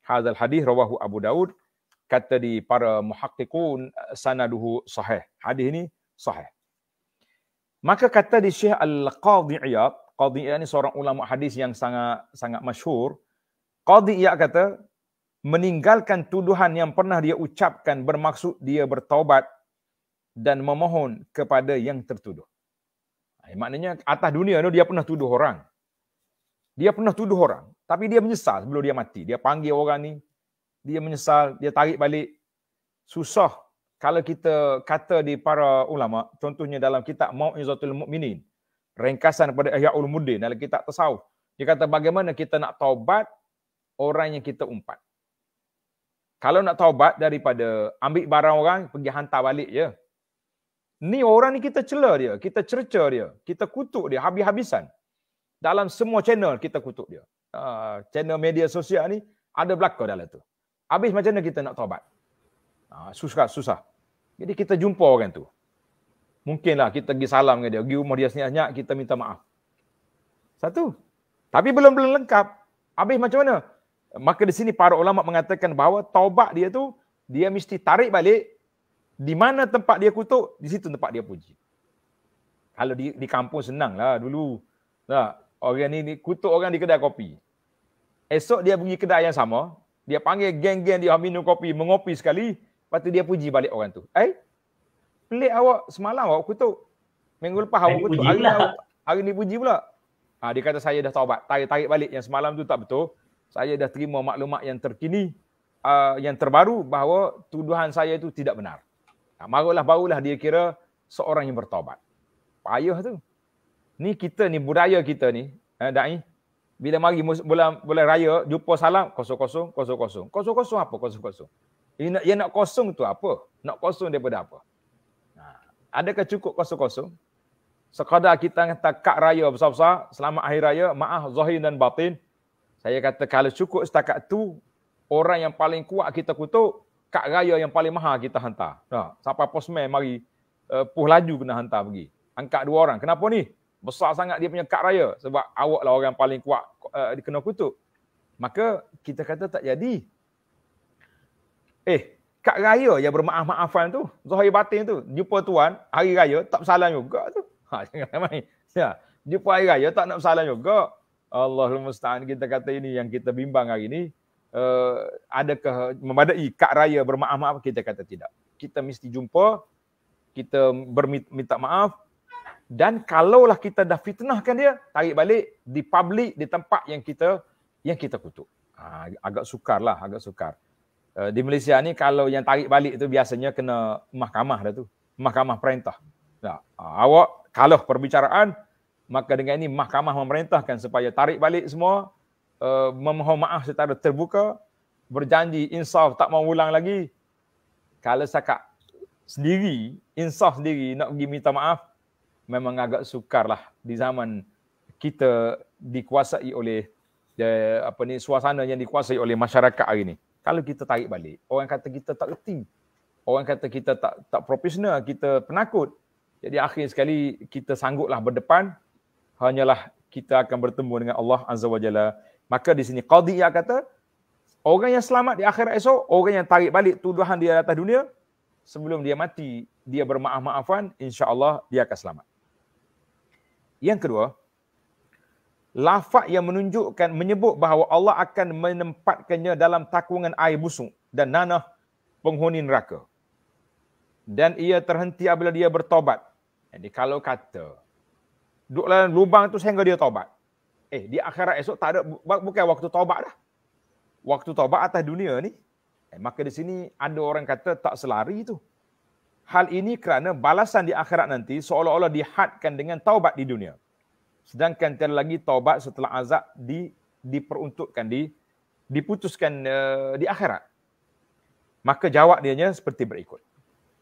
hadzal hadis rawahu Abu Daud kata di para muhaqqiqun sanaduhu sahih hadis ini sahih maka kata di Syekh Al-Qadhi Iyab. Qadhi Iyab ni seorang ulama hadis yang sangat sangat masyhur Qadhi Iyab kata meninggalkan tuduhan yang pernah dia ucapkan bermaksud dia bertaubat dan memohon kepada yang tertuduh. maknanya atas dunia tu dia pernah tuduh orang. Dia pernah tuduh orang. Tapi dia menyesal sebelum dia mati. Dia panggil orang ni. Dia menyesal. Dia tarik balik. Susah. Kalau kita kata di para ulama. Contohnya dalam kitab Ma'izatul Mu'minin. Ringkasan daripada Ahya'ul Mudin dalam kitab Tasawuf. Dia kata bagaimana kita nak taubat orang yang kita umpat. Kalau nak taubat daripada ambil barang orang, pergi hantar balik je. Ni orang ni kita cela dia, kita cerca dia, kita kutuk dia habis-habisan dalam semua channel kita kutuk dia. Uh, channel media sosial ni ada belakang dalam tu. Habis macam mana kita nak taubat? Uh, susah, susah. Jadi kita jumpa orang tu. Mungkinlah kita pergi salam dengan dia. Pergi rumah dia senyap-senyap, kita minta maaf. Satu. Tapi belum-belum lengkap. Habis macam mana? Maka di sini para ulama mengatakan bahawa taubat dia tu, dia mesti tarik balik. Di mana tempat dia kutuk, di situ tempat dia puji. Kalau di, di kampung senanglah dulu. Tak? Lah, orang ni, ni kutuk orang di kedai kopi. Esok dia pergi kedai yang sama, dia panggil geng-geng dia minum kopi, mengopi sekali, lepas tu dia puji balik orang tu. Eh, pelik awak semalam awak kutuk. Minggu lepas awak eh, kutuk, hari, awak, hari ni puji pula. Ha, dia kata saya dah taubat, tarik-tarik balik yang semalam tu tak betul. Saya dah terima maklumat yang terkini, uh, yang terbaru bahawa tuduhan saya itu tidak benar. Ha, marulah, barulah dia kira seorang yang bertobat. Payah tu ni kita ni budaya kita ni eh, dai bila mari bulan bulan raya jumpa salam kosong-kosong kosong-kosong kosong-kosong apa kosong-kosong ia nak, nak kosong tu apa nak kosong daripada apa ha adakah cukup kosong-kosong sekadar kita kata kak raya besar-besar selamat akhir raya maaf zahir dan batin saya kata kalau cukup setakat tu orang yang paling kuat kita kutuk kak raya yang paling mahal kita hantar ha sampai posmen mari uh, puh laju kena hantar pergi angkat dua orang kenapa ni besar sangat dia punya kad raya sebab awaklah orang paling kuat uh, eh, dikena kutuk. Maka kita kata tak jadi. Eh, kad raya yang bermaaf-maafan tu, zahir batin tu, jumpa tuan hari raya tak bersalam juga tu. Ha jangan main. Ya, jumpa hari raya tak nak bersalam juga. Allahul musta'an kita kata ini yang kita bimbang hari ini uh, eh, adakah memadai kad raya bermaaf-maaf kita kata tidak. Kita mesti jumpa kita berminta maaf dan kalaulah kita dah fitnahkan dia tarik balik di public di tempat yang kita yang kita kutuk ha, agak lah agak sukar uh, di Malaysia ni kalau yang tarik balik tu biasanya kena mahkamah dah tu mahkamah perintah nah, uh, awak kalau perbicaraan maka dengan ini mahkamah memerintahkan supaya tarik balik semua uh, memohon maaf secara terbuka berjanji insaf tak mau ulang lagi kalau sakak sendiri insaf sendiri nak pergi minta maaf memang agak sukar lah di zaman kita dikuasai oleh de, ya, apa ni suasana yang dikuasai oleh masyarakat hari ni. Kalau kita tarik balik, orang kata kita tak reti. Orang kata kita tak tak profesional, kita penakut. Jadi akhir sekali kita sangguplah berdepan hanyalah kita akan bertemu dengan Allah Azza wa Jalla. Maka di sini qadi ia kata orang yang selamat di akhirat esok, orang yang tarik balik tuduhan dia atas dunia sebelum dia mati, dia bermaaf-maafan, insya-Allah dia akan selamat. Yang kedua, lafaz yang menunjukkan menyebut bahawa Allah akan menempatkannya dalam takungan air busuk dan nanah penghuni neraka. Dan ia terhenti apabila dia bertobat. Jadi kalau kata duduk dalam lubang tu sehingga dia tobat. Eh di akhirat esok tak ada bukan waktu tobat dah. Waktu tobat atas dunia ni. Eh, maka di sini ada orang kata tak selari tu hal ini kerana balasan di akhirat nanti seolah-olah dihadkan dengan taubat di dunia. Sedangkan tiada lagi taubat setelah azab di, diperuntukkan, di, diputuskan uh, di akhirat. Maka jawab dia seperti berikut.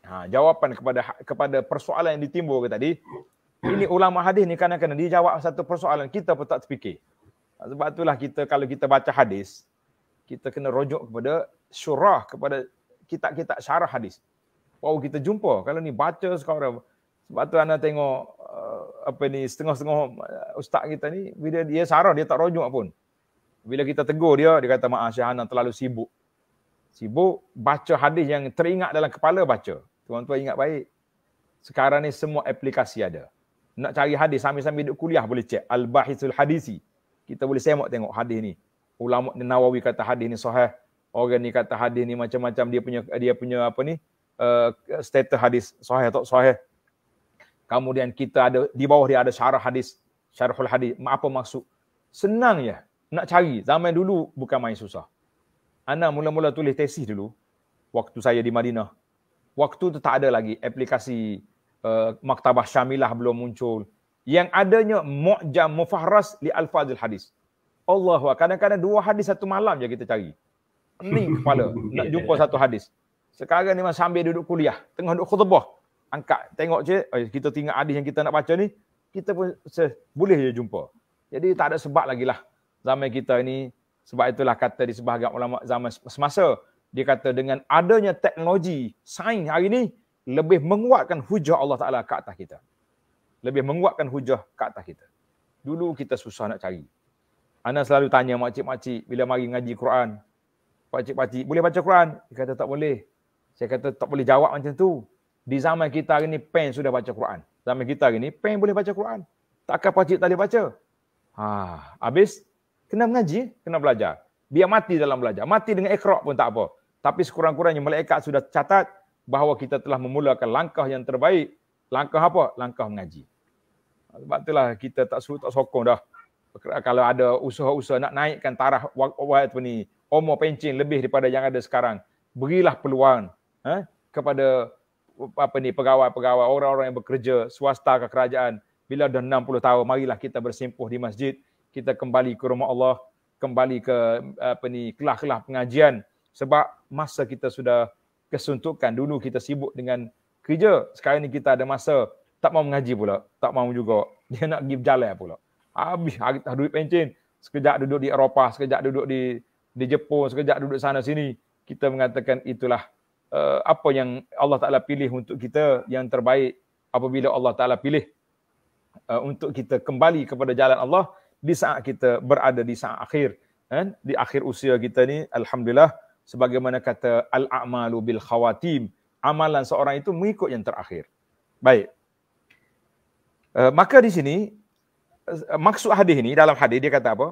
Ha, jawapan kepada kepada persoalan yang ditimbul ke tadi. Ini ulama hadis ni kadang-kadang dia jawab satu persoalan kita pun tak terfikir. Ha, sebab itulah kita kalau kita baca hadis, kita kena rujuk kepada syurah, kepada kitab-kitab syarah hadis baru kita jumpa. Kalau ni baca sekarang, sebab tu anda tengok uh, apa ni setengah-setengah uh, ustaz kita ni bila dia sarah dia tak rojuk pun. Bila kita tegur dia dia kata maaf Syah Hana terlalu sibuk. Sibuk baca hadis yang teringat dalam kepala baca. Tuan-tuan ingat baik. Sekarang ni semua aplikasi ada. Nak cari hadis sambil-sambil duduk kuliah boleh cek Al-Bahithul Hadisi. Kita boleh semak tengok hadis ni. Ulama Nawawi kata hadis ni sahih. Orang ni kata hadis ni macam-macam dia punya dia punya apa ni? uh, status hadis sahih atau sahih. Kemudian kita ada di bawah dia ada syarah hadis, syarhul hadis. Apa maksud? Senang ya nak cari. Zaman dulu bukan main susah. Ana mula-mula tulis tesis dulu waktu saya di Madinah. Waktu tu tak ada lagi aplikasi uh, Maktabah Syamilah belum muncul. Yang adanya Mu'jam Mufahras li Al-Fadhil Hadis. Allah kadang-kadang dua hadis satu malam je kita cari. Ni kepala nak jumpa satu hadis. Sekarang ni sambil duduk kuliah, tengah duduk khutbah. Angkat, tengok je, eh, kita tinggal hadis yang kita nak baca ni, kita pun boleh je jumpa. Jadi tak ada sebab lagi lah zaman kita ni. Sebab itulah kata di sebahagian ulama zaman semasa, dia kata dengan adanya teknologi, sains hari ni, lebih menguatkan hujah Allah Ta'ala ke atas kita. Lebih menguatkan hujah ke atas kita. Dulu kita susah nak cari. Ana selalu tanya makcik-makcik bila mari ngaji Quran. Pakcik-pakcik, boleh baca Quran? Dia kata tak boleh. Saya kata tak boleh jawab macam tu. Di zaman kita hari ni pen sudah baca Quran. Zaman kita hari ni pen boleh baca Quran. Takkan pakcik tak boleh baca. Ha, habis kena mengaji, kena belajar. Biar mati dalam belajar. Mati dengan ikhrok pun tak apa. Tapi sekurang-kurangnya malaikat sudah catat bahawa kita telah memulakan langkah yang terbaik. Langkah apa? Langkah mengaji. Sebab itulah kita tak suruh, tak sokong dah. Kalau ada usaha-usaha nak naikkan taraf wajah ni, umur pencin lebih daripada yang ada sekarang, berilah peluang eh, kepada apa ni pegawai-pegawai orang-orang yang bekerja swasta ke kerajaan bila dah 60 tahun marilah kita bersimpuh di masjid kita kembali ke rumah Allah kembali ke apa ni kelas-kelas pengajian sebab masa kita sudah kesuntukan dulu kita sibuk dengan kerja sekarang ni kita ada masa tak mau mengaji pula tak mau juga dia nak give berjalan pula habis hari tak duit pencen sekejap duduk di Eropah sekejap duduk di di Jepun sekejap duduk sana sini kita mengatakan itulah uh, apa yang Allah Taala pilih untuk kita yang terbaik apabila Allah Taala pilih uh, untuk kita kembali kepada jalan Allah di saat kita berada di saat akhir kan di akhir usia kita ni alhamdulillah sebagaimana kata al a'malu bil khawatim amalan seorang itu mengikut yang terakhir baik uh, maka di sini uh, maksud hadis ini dalam hadis dia kata apa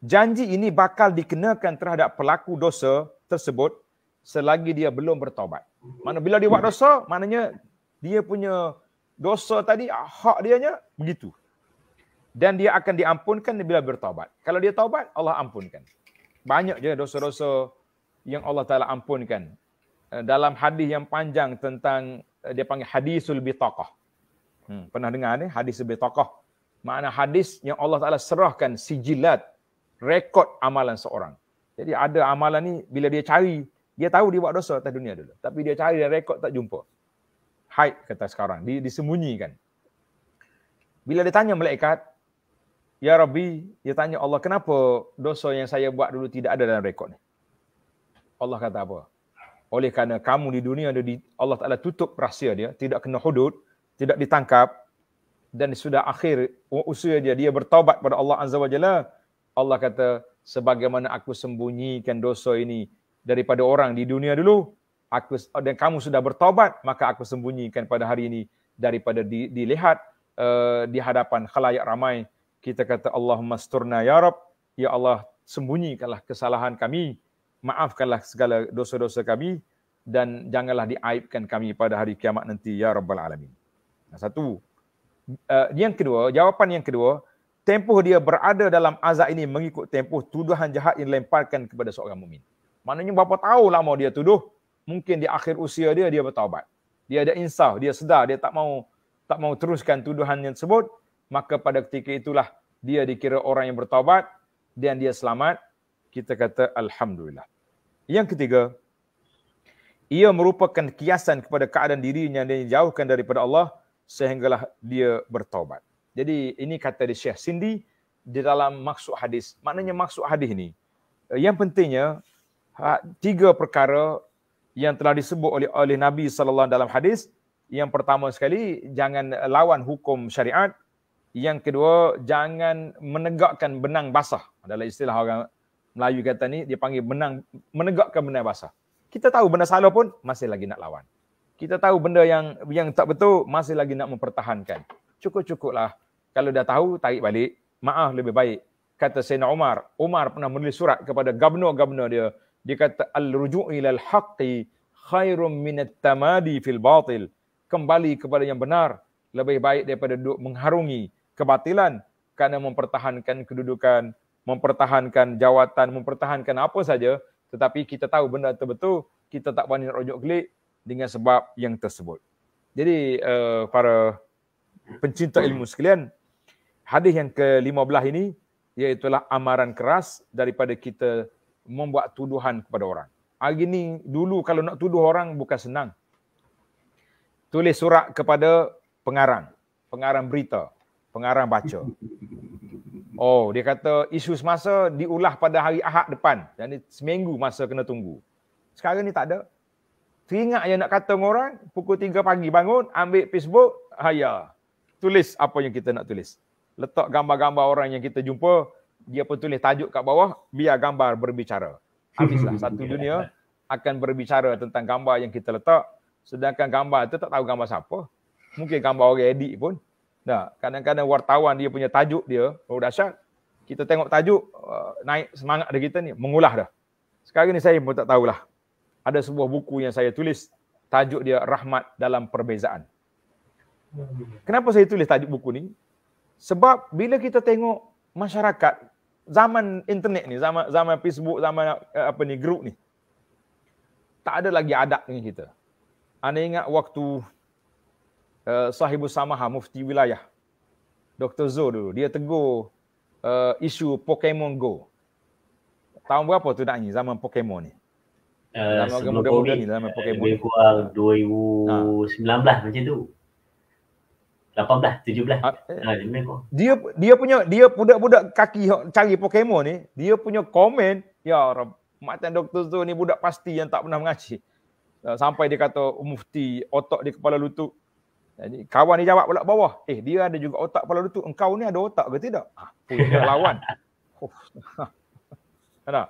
janji ini bakal dikenakan terhadap pelaku dosa tersebut selagi dia belum bertaubat. Mana bila dia buat dosa, maknanya dia punya dosa tadi ah, hak dia nya begitu. Dan dia akan diampunkan bila bertaubat. Kalau dia taubat, Allah ampunkan. Banyak je dosa-dosa yang Allah Taala ampunkan. Eh, dalam hadis yang panjang tentang eh, dia panggil hadisul bitaqah. Hmm, pernah dengar ni hadis bitaqah? Makna hadis yang Allah Taala serahkan sijilat rekod amalan seorang. Jadi ada amalan ni bila dia cari dia tahu dia buat dosa atas dunia dulu. Tapi dia cari dan rekod tak jumpa. Hide kata sekarang. Dia disembunyikan. Bila dia tanya melekat, Ya Rabbi, dia tanya Allah, kenapa dosa yang saya buat dulu tidak ada dalam rekod ni? Allah kata apa? Oleh kerana kamu di dunia, ada di, Allah Ta'ala tutup rahsia dia, tidak kena hudud, tidak ditangkap, dan sudah akhir usia dia, dia bertobat pada Allah Azza wa Jalla. Allah kata, sebagaimana aku sembunyikan dosa ini daripada orang di dunia dulu aku dan kamu sudah bertobat maka aku sembunyikan pada hari ini daripada di, dilihat uh, di hadapan khalayak ramai kita kata Allahumma sturna ya rab ya Allah sembunyikanlah kesalahan kami maafkanlah segala dosa-dosa kami dan janganlah diaibkan kami pada hari kiamat nanti ya rabbal alamin nah, satu uh, yang kedua jawapan yang kedua tempoh dia berada dalam azab ini mengikut tempoh tuduhan jahat yang dilemparkan kepada seorang mukmin Maknanya berapa tahun lama dia tuduh, mungkin di akhir usia dia dia bertaubat. Dia ada insaf, dia sedar dia tak mau tak mau teruskan tuduhan yang tersebut, maka pada ketika itulah dia dikira orang yang bertaubat dan dia selamat. Kita kata alhamdulillah. Yang ketiga, ia merupakan kiasan kepada keadaan dirinya yang dijauhkan daripada Allah sehinggalah dia bertaubat. Jadi ini kata di Syekh Sindi di dalam maksud hadis. Maknanya maksud hadis ini. Eh, yang pentingnya Ha, tiga perkara yang telah disebut oleh oleh Nabi sallallahu alaihi dalam hadis. Yang pertama sekali jangan lawan hukum syariat. Yang kedua jangan menegakkan benang basah. Adalah istilah orang Melayu kata ni dia panggil benang menegakkan benang basah. Kita tahu benda salah pun masih lagi nak lawan. Kita tahu benda yang yang tak betul masih lagi nak mempertahankan. Cukup-cukuplah. Kalau dah tahu tarik balik, maaf lebih baik. Kata Sayyidina Umar, Umar pernah menulis surat kepada gubernur-gubernur dia dia kata al-ruju' ila al-haqqi khairum min at-tamadi fil batil kembali kepada yang benar lebih baik daripada duduk mengharungi kebatilan kerana mempertahankan kedudukan mempertahankan jawatan mempertahankan apa saja tetapi kita tahu benda itu betul kita tak berani nak rujuk kelik dengan sebab yang tersebut jadi uh, para pencinta ilmu sekalian hadis yang ke-15 ini iaitu amaran keras daripada kita membuat tuduhan kepada orang. Hari ini, dulu kalau nak tuduh orang, bukan senang. Tulis surat kepada pengarang. Pengarang berita. Pengarang baca. Oh, dia kata isu semasa diulah pada hari Ahad depan. Jadi seminggu masa kena tunggu. Sekarang ni tak ada. Teringat yang nak kata dengan orang, pukul 3 pagi bangun, ambil Facebook, ayah Tulis apa yang kita nak tulis. Letak gambar-gambar orang yang kita jumpa, dia pun tulis tajuk kat bawah biar gambar berbicara. Habislah satu ya, dunia ya. akan berbicara tentang gambar yang kita letak sedangkan gambar tu tak tahu gambar siapa. Mungkin gambar orang edit pun. Nah, kadang-kadang wartawan dia punya tajuk dia baru oh, dahsyat. Kita tengok tajuk uh, naik semangat dia kita ni mengulah dah. Sekarang ni saya pun tak tahulah. Ada sebuah buku yang saya tulis tajuk dia Rahmat dalam Perbezaan. Ya, Kenapa saya tulis tajuk buku ni? Sebab bila kita tengok masyarakat zaman internet ni, zaman zaman Facebook, zaman eh, apa ni, grup ni. Tak ada lagi adab ni kita. Anda ingat waktu uh, eh, sahibu samaha, mufti wilayah, Dr. Zul dulu, dia tegur uh, isu Pokemon Go. Tahun berapa tu nak ni, zaman Pokemon ni? Uh, zaman sebelum COVID, lebih kurang 2019 ha. macam tu. 18, 17. Ha, dia dia punya dia budak-budak kaki cari Pokemon ni, dia punya komen, ya Rab, Matan Doktor tu ni budak pasti yang tak pernah mengaji. Ah, sampai dia kata oh, mufti otak di kepala lutut. Jadi kawan dia jawab pula bawah, eh dia ada juga otak kepala lutut. Engkau ni ada otak ke tidak? Apa ah, dia lawan? Oh.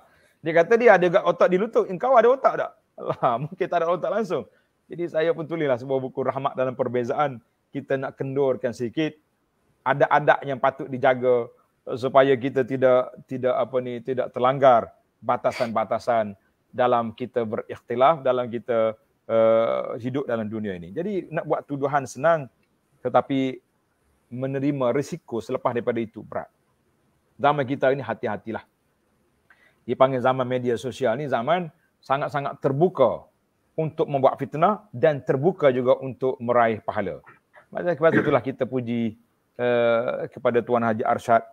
dia kata dia ada otak di lutut. Engkau ada otak tak? Alah, mungkin tak ada otak langsung. Jadi saya pun tulislah sebuah buku Rahmat dalam Perbezaan kita nak kendurkan sedikit ada adat yang patut dijaga supaya kita tidak tidak apa ni tidak terlanggar batasan-batasan dalam kita berikhtilaf dalam kita uh, hidup dalam dunia ini. Jadi nak buat tuduhan senang tetapi menerima risiko selepas daripada itu berat. Zaman kita ini hati-hatilah. panggil zaman media sosial ni zaman sangat-sangat terbuka untuk membuat fitnah dan terbuka juga untuk meraih pahala. Maka sebab itulah kita puji uh, kepada Tuan Haji Arshad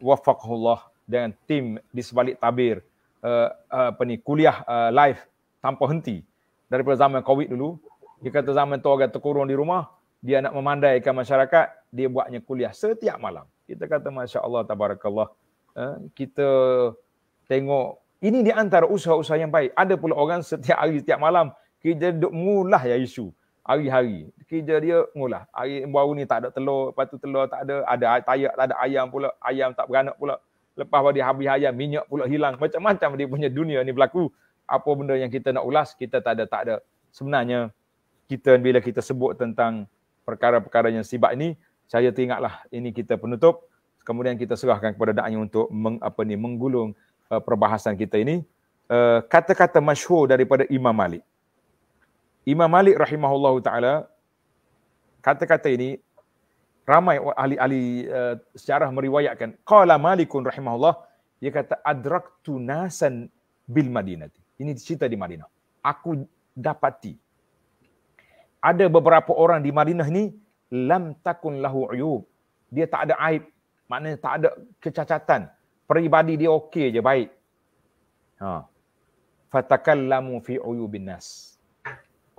Wafakullah dan tim di sebalik tabir uh, apa ni, kuliah uh, live tanpa henti daripada zaman COVID dulu. Dia kata zaman tu orang terkurung di rumah, dia nak memandaikan masyarakat, dia buatnya kuliah setiap malam. Kita kata Masya Allah, Tabarakallah. Uh, kita tengok, ini di antara usaha-usaha yang baik. Ada pula orang setiap hari, setiap malam, kita duduk mulah ya isu hari-hari. Kerja dia mengolah. Hari baru ni tak ada telur, lepas tu telur tak ada, ada tayak, tak ada ayam pula, ayam tak beranak pula. Lepas pada habis ayam, minyak pula hilang. Macam-macam dia punya dunia ni berlaku. Apa benda yang kita nak ulas, kita tak ada, tak ada. Sebenarnya, kita bila kita sebut tentang perkara-perkara yang sibak ini, saya teringatlah ini kita penutup. Kemudian kita serahkan kepada da'anya untuk meng, apa ni, menggulung uh, perbahasan kita ini. kata eh, kata-kata masyhur daripada Imam Malik. Imam Malik rahimahullah, taala kata-kata ini ramai ahli-ahli uh, eh, sejarah meriwayatkan qala malikun rahimahullah dia kata adraktu nasan bil madinah ini cerita di madinah aku dapati ada beberapa orang di madinah ni lam takun lahu uyub dia tak ada aib maknanya tak ada kecacatan peribadi dia okey je baik ha fatakallamu fi uyubin nas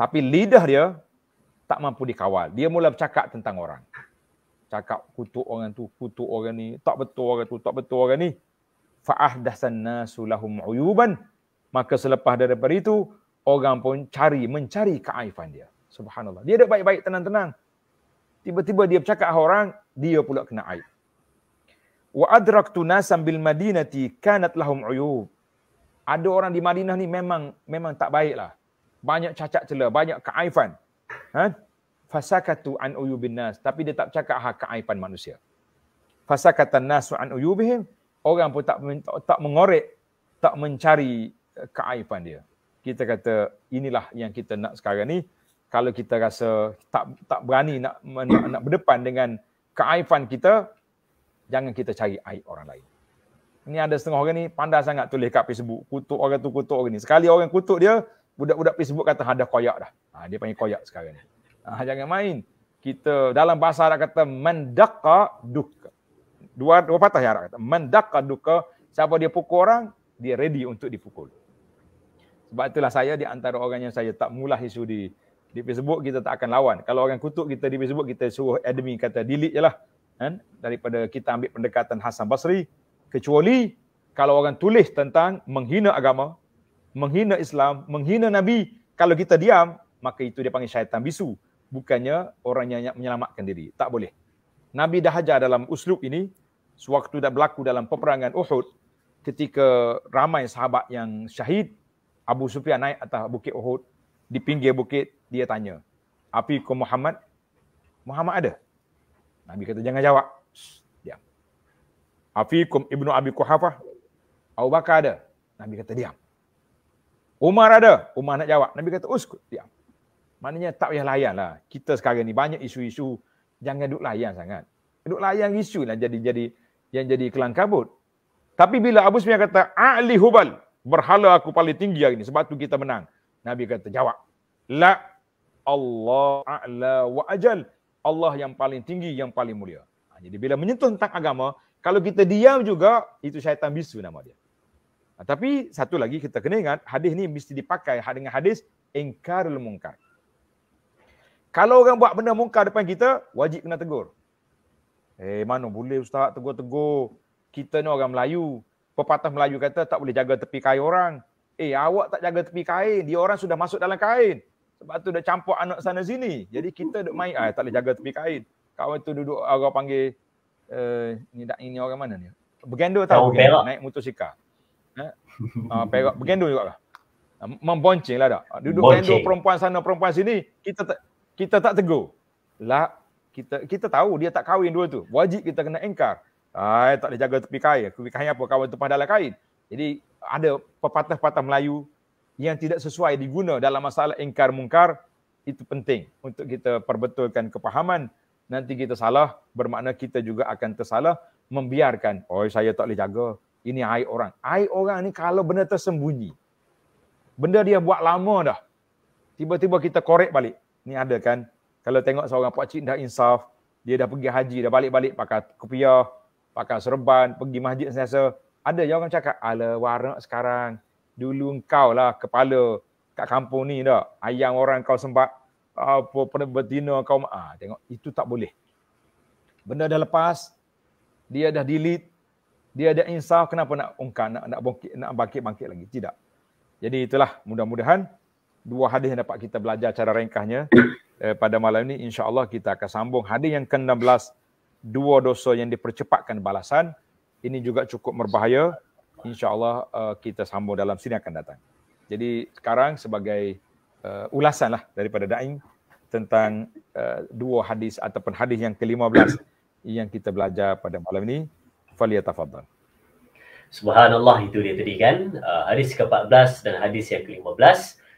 tapi lidah dia tak mampu dikawal. Dia mula bercakap tentang orang. Cakap kutuk orang tu, kutuk orang ni. Tak betul orang tu, tak betul orang ni. Fa'ahdasan nasu lahum uyuban. Maka selepas daripada itu, orang pun cari, mencari keaifan dia. Subhanallah. Dia ada baik-baik, tenang-tenang. Tiba-tiba dia bercakap orang, dia pula kena aib. Wa adraktu nasam bil madinati kanat lahum uyub. Ada orang di Madinah ni memang memang tak baiklah banyak cacat celah, banyak keaifan. Ha? Fasakatu an uyubin nas, tapi dia tak cakap hak keaifan manusia. Fasakata nasu an uyubihim, orang pun tak tak mengorek, tak mencari eh, keaifan dia. Kita kata inilah yang kita nak sekarang ni. Kalau kita rasa tak tak berani nak nak, nak berdepan dengan keaifan kita, jangan kita cari aib orang lain. Ini ada setengah orang ni pandai sangat tulis kat Facebook, kutuk orang tu, kutuk orang ni. Sekali orang kutuk dia, budak-budak Facebook kata ada koyak dah. Ha, dia panggil koyak sekarang ni. Ha, jangan main. Kita dalam bahasa Arab kata mendaka duka. Dua dua patah yang Arab kata mendaka duka. Siapa dia pukul orang, dia ready untuk dipukul. Sebab itulah saya di antara orang yang saya tak mulah isu di di Facebook kita tak akan lawan. Kalau orang kutuk kita di Facebook kita suruh admin kata delete lah. Kan? Daripada kita ambil pendekatan Hasan Basri kecuali kalau orang tulis tentang menghina agama, menghina Islam, menghina Nabi. Kalau kita diam, maka itu dia panggil syaitan bisu. Bukannya orang yang menyelamatkan diri. Tak boleh. Nabi dah ajar dalam uslub ini, sewaktu dah berlaku dalam peperangan Uhud, ketika ramai sahabat yang syahid, Abu Sufyan naik atas bukit Uhud, di pinggir bukit, dia tanya, Api ke Muhammad? Muhammad ada? Nabi kata, jangan jawab. Diam. Afikum Ibnu Abi Quhafah? Abu Bakar ada? Nabi kata, diam. Umar ada. Umar nak jawab. Nabi kata, uskut. Diam. Maknanya tak payah layan lah. Kita sekarang ni banyak isu-isu. Jangan duduk layan sangat. Duduk layan isu lah jadi, jadi, yang jadi kelang kabut. Tapi bila Abu Sufyan kata, Ali Hubal, berhala aku paling tinggi hari ni. Sebab tu kita menang. Nabi kata, jawab. La Allah a'la wa ajal. Allah yang paling tinggi, yang paling mulia. Ha, jadi bila menyentuh tentang agama, kalau kita diam juga, itu syaitan bisu nama dia. Ah, tapi satu lagi kita kena ingat hadis ni mesti dipakai ha- dengan hadis ingkarul mungkar. Kalau orang buat benda mungkar depan kita, wajib kena tegur. Eh, mana boleh ustaz tegur-tegur? Kita ni orang Melayu. Pepatah Melayu kata tak boleh jaga tepi kain orang. Eh, awak tak jaga tepi kain, dia orang sudah masuk dalam kain. Sebab tu dah campur anak sana sini. Jadi kita duk main, ah, tak boleh jaga tepi kain. Kawan tu duduk orang panggil uh, ni dak ini orang mana ni? Bergendo tak? Bergendo, naik motosikal. Ha? Eh? Ha, perak bergandung juga. Ah, Memboncing lah tak. Ah, duduk bergandung perempuan sana, perempuan sini. Kita tak kita tak tegur. Lah, kita kita tahu dia tak kahwin dua tu. Wajib kita kena engkar. Ah, eh, tak ada jaga tepi kain. Tepi kain apa? Kawan tepah dalam kain. Jadi ada pepatah-pepatah Melayu yang tidak sesuai diguna dalam masalah engkar mungkar itu penting untuk kita perbetulkan kepahaman nanti kita salah bermakna kita juga akan tersalah membiarkan oh saya tak boleh jaga ini aib orang. Aib orang ni kalau benda tersembunyi. Benda dia buat lama dah. Tiba-tiba kita korek balik. Ni ada kan. Kalau tengok seorang pakcik dah insaf. Dia dah pergi haji. Dah balik-balik pakai kopiah. Pakai serban. Pergi masjid sentiasa. Ada yang orang cakap. Ala warna sekarang. Dulu engkau lah kepala kat kampung ni dah. Ayam orang kau sempat. Apa pernah betina kau. Ah, tengok. Itu tak boleh. Benda dah lepas. Dia dah delete dia ada insaf kenapa nak ungkap nak nak bangkit nak bangkit bangkit lagi tidak jadi itulah mudah-mudahan dua hadis yang dapat kita belajar cara ringkasnya eh, pada malam ini insyaallah kita akan sambung hadis yang ke-16 dua dosa yang dipercepatkan balasan ini juga cukup berbahaya insyaallah uh, kita sambung dalam sini akan datang jadi sekarang sebagai uh, eh, ulasanlah daripada dai tentang uh, dua hadis ataupun hadis yang ke-15 yang kita belajar pada malam ini فليتفضل Subhanallah itu dia tadi kan uh, hadis ke-14 dan hadis yang ke-15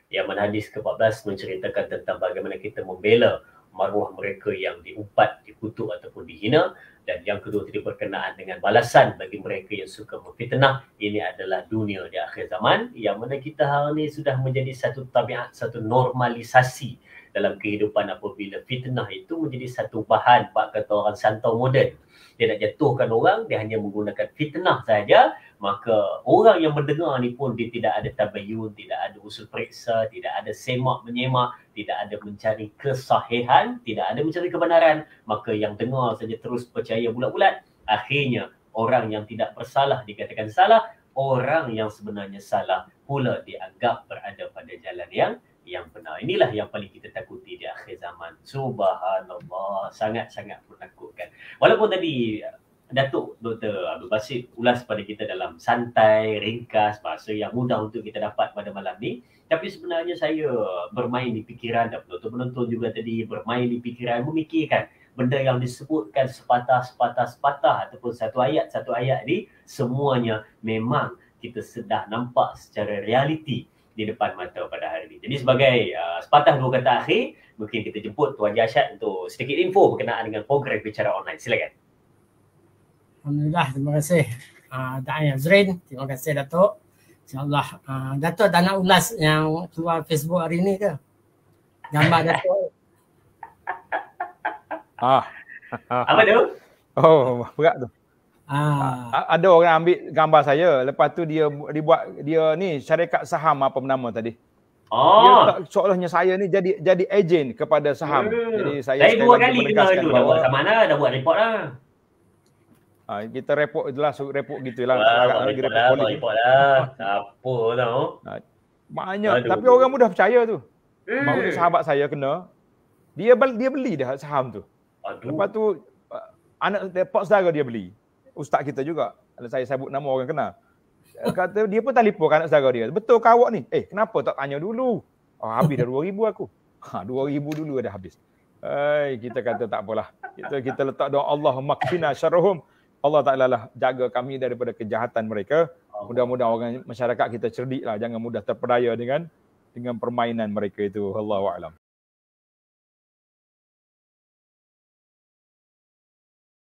yang mana hadis ke-14 menceritakan tentang bagaimana kita membela maruah mereka yang diumpat, dikutuk ataupun dihina dan yang kedua tadi berkenaan dengan balasan bagi mereka yang suka memfitnah ini adalah dunia di akhir zaman yang mana kita hari ini sudah menjadi satu tabiat, satu normalisasi dalam kehidupan apabila fitnah itu menjadi satu bahan bak orang santau moden dia nak jatuhkan orang, dia hanya menggunakan fitnah saja, maka orang yang mendengar ni pun dia tidak ada tabayun, tidak ada usul periksa, tidak ada semak menyemak, tidak ada mencari kesahihan, tidak ada mencari kebenaran, maka yang dengar saja terus percaya bulat-bulat, akhirnya orang yang tidak bersalah dikatakan salah, orang yang sebenarnya salah pula dianggap berada pada jalan yang yang benar. Inilah yang paling kita takuti di akhir zaman. Subhanallah. Sangat-sangat pun menakutkan. Walaupun tadi uh, Datuk Dr. Abdul Basit ulas pada kita dalam santai, ringkas, bahasa yang mudah untuk kita dapat pada malam ni. Tapi sebenarnya saya bermain di fikiran dan penonton-penonton juga tadi bermain di fikiran memikirkan benda yang disebutkan sepatah, sepatah, sepatah ataupun satu ayat, satu ayat ni semuanya memang kita sedah nampak secara realiti di depan mata pada hari ini. Jadi sebagai uh, sepatah dua kata akhir, mungkin kita jemput Tuan Jasyad untuk sedikit info berkenaan dengan program bicara online. Silakan. Alhamdulillah, terima kasih. Uh, Da'an terima kasih Datuk. InsyaAllah, uh, Datuk dah nak ulas yang keluar Facebook hari ini ke? Gambar Datuk. ah. Apa tu? Oh, berat tu. Ah. Ada orang ambil gambar saya. Lepas tu dia dibuat dia ni syarikat saham apa nama tadi. Oh. Dia, seolahnya saya ni jadi jadi ejen kepada saham. Yeah. Hmm. Jadi saya Saya dua kali dengar tu dah buat sama lah, dah buat report lah. Ha, kita report jelas report gitulah. Agak lagi report lah. Report lah. Apa tau? Ha, ah, banyak Aduh. tapi orang mudah percaya tu. Hmm. Baru sahabat saya kena dia beli, dia beli dah saham tu. Aduh. Lepas tu ah, anak dia pak saudara dia beli ustaz kita juga. Ada saya sebut nama orang kenal. Kata dia pun telefon kan anak saudara dia. Betul ke awak ni? Eh, kenapa tak tanya dulu? Oh, habis dah 2000 aku. Ha, 2000 dulu dah habis. Hai, kita kata tak apalah. Kita kita letak doa Allah makfina syarhum. Allah Taala lah jaga kami daripada kejahatan mereka. Mudah-mudahan orang masyarakat kita cerdik lah. Jangan mudah terperdaya dengan dengan permainan mereka itu. Allah wa'alam.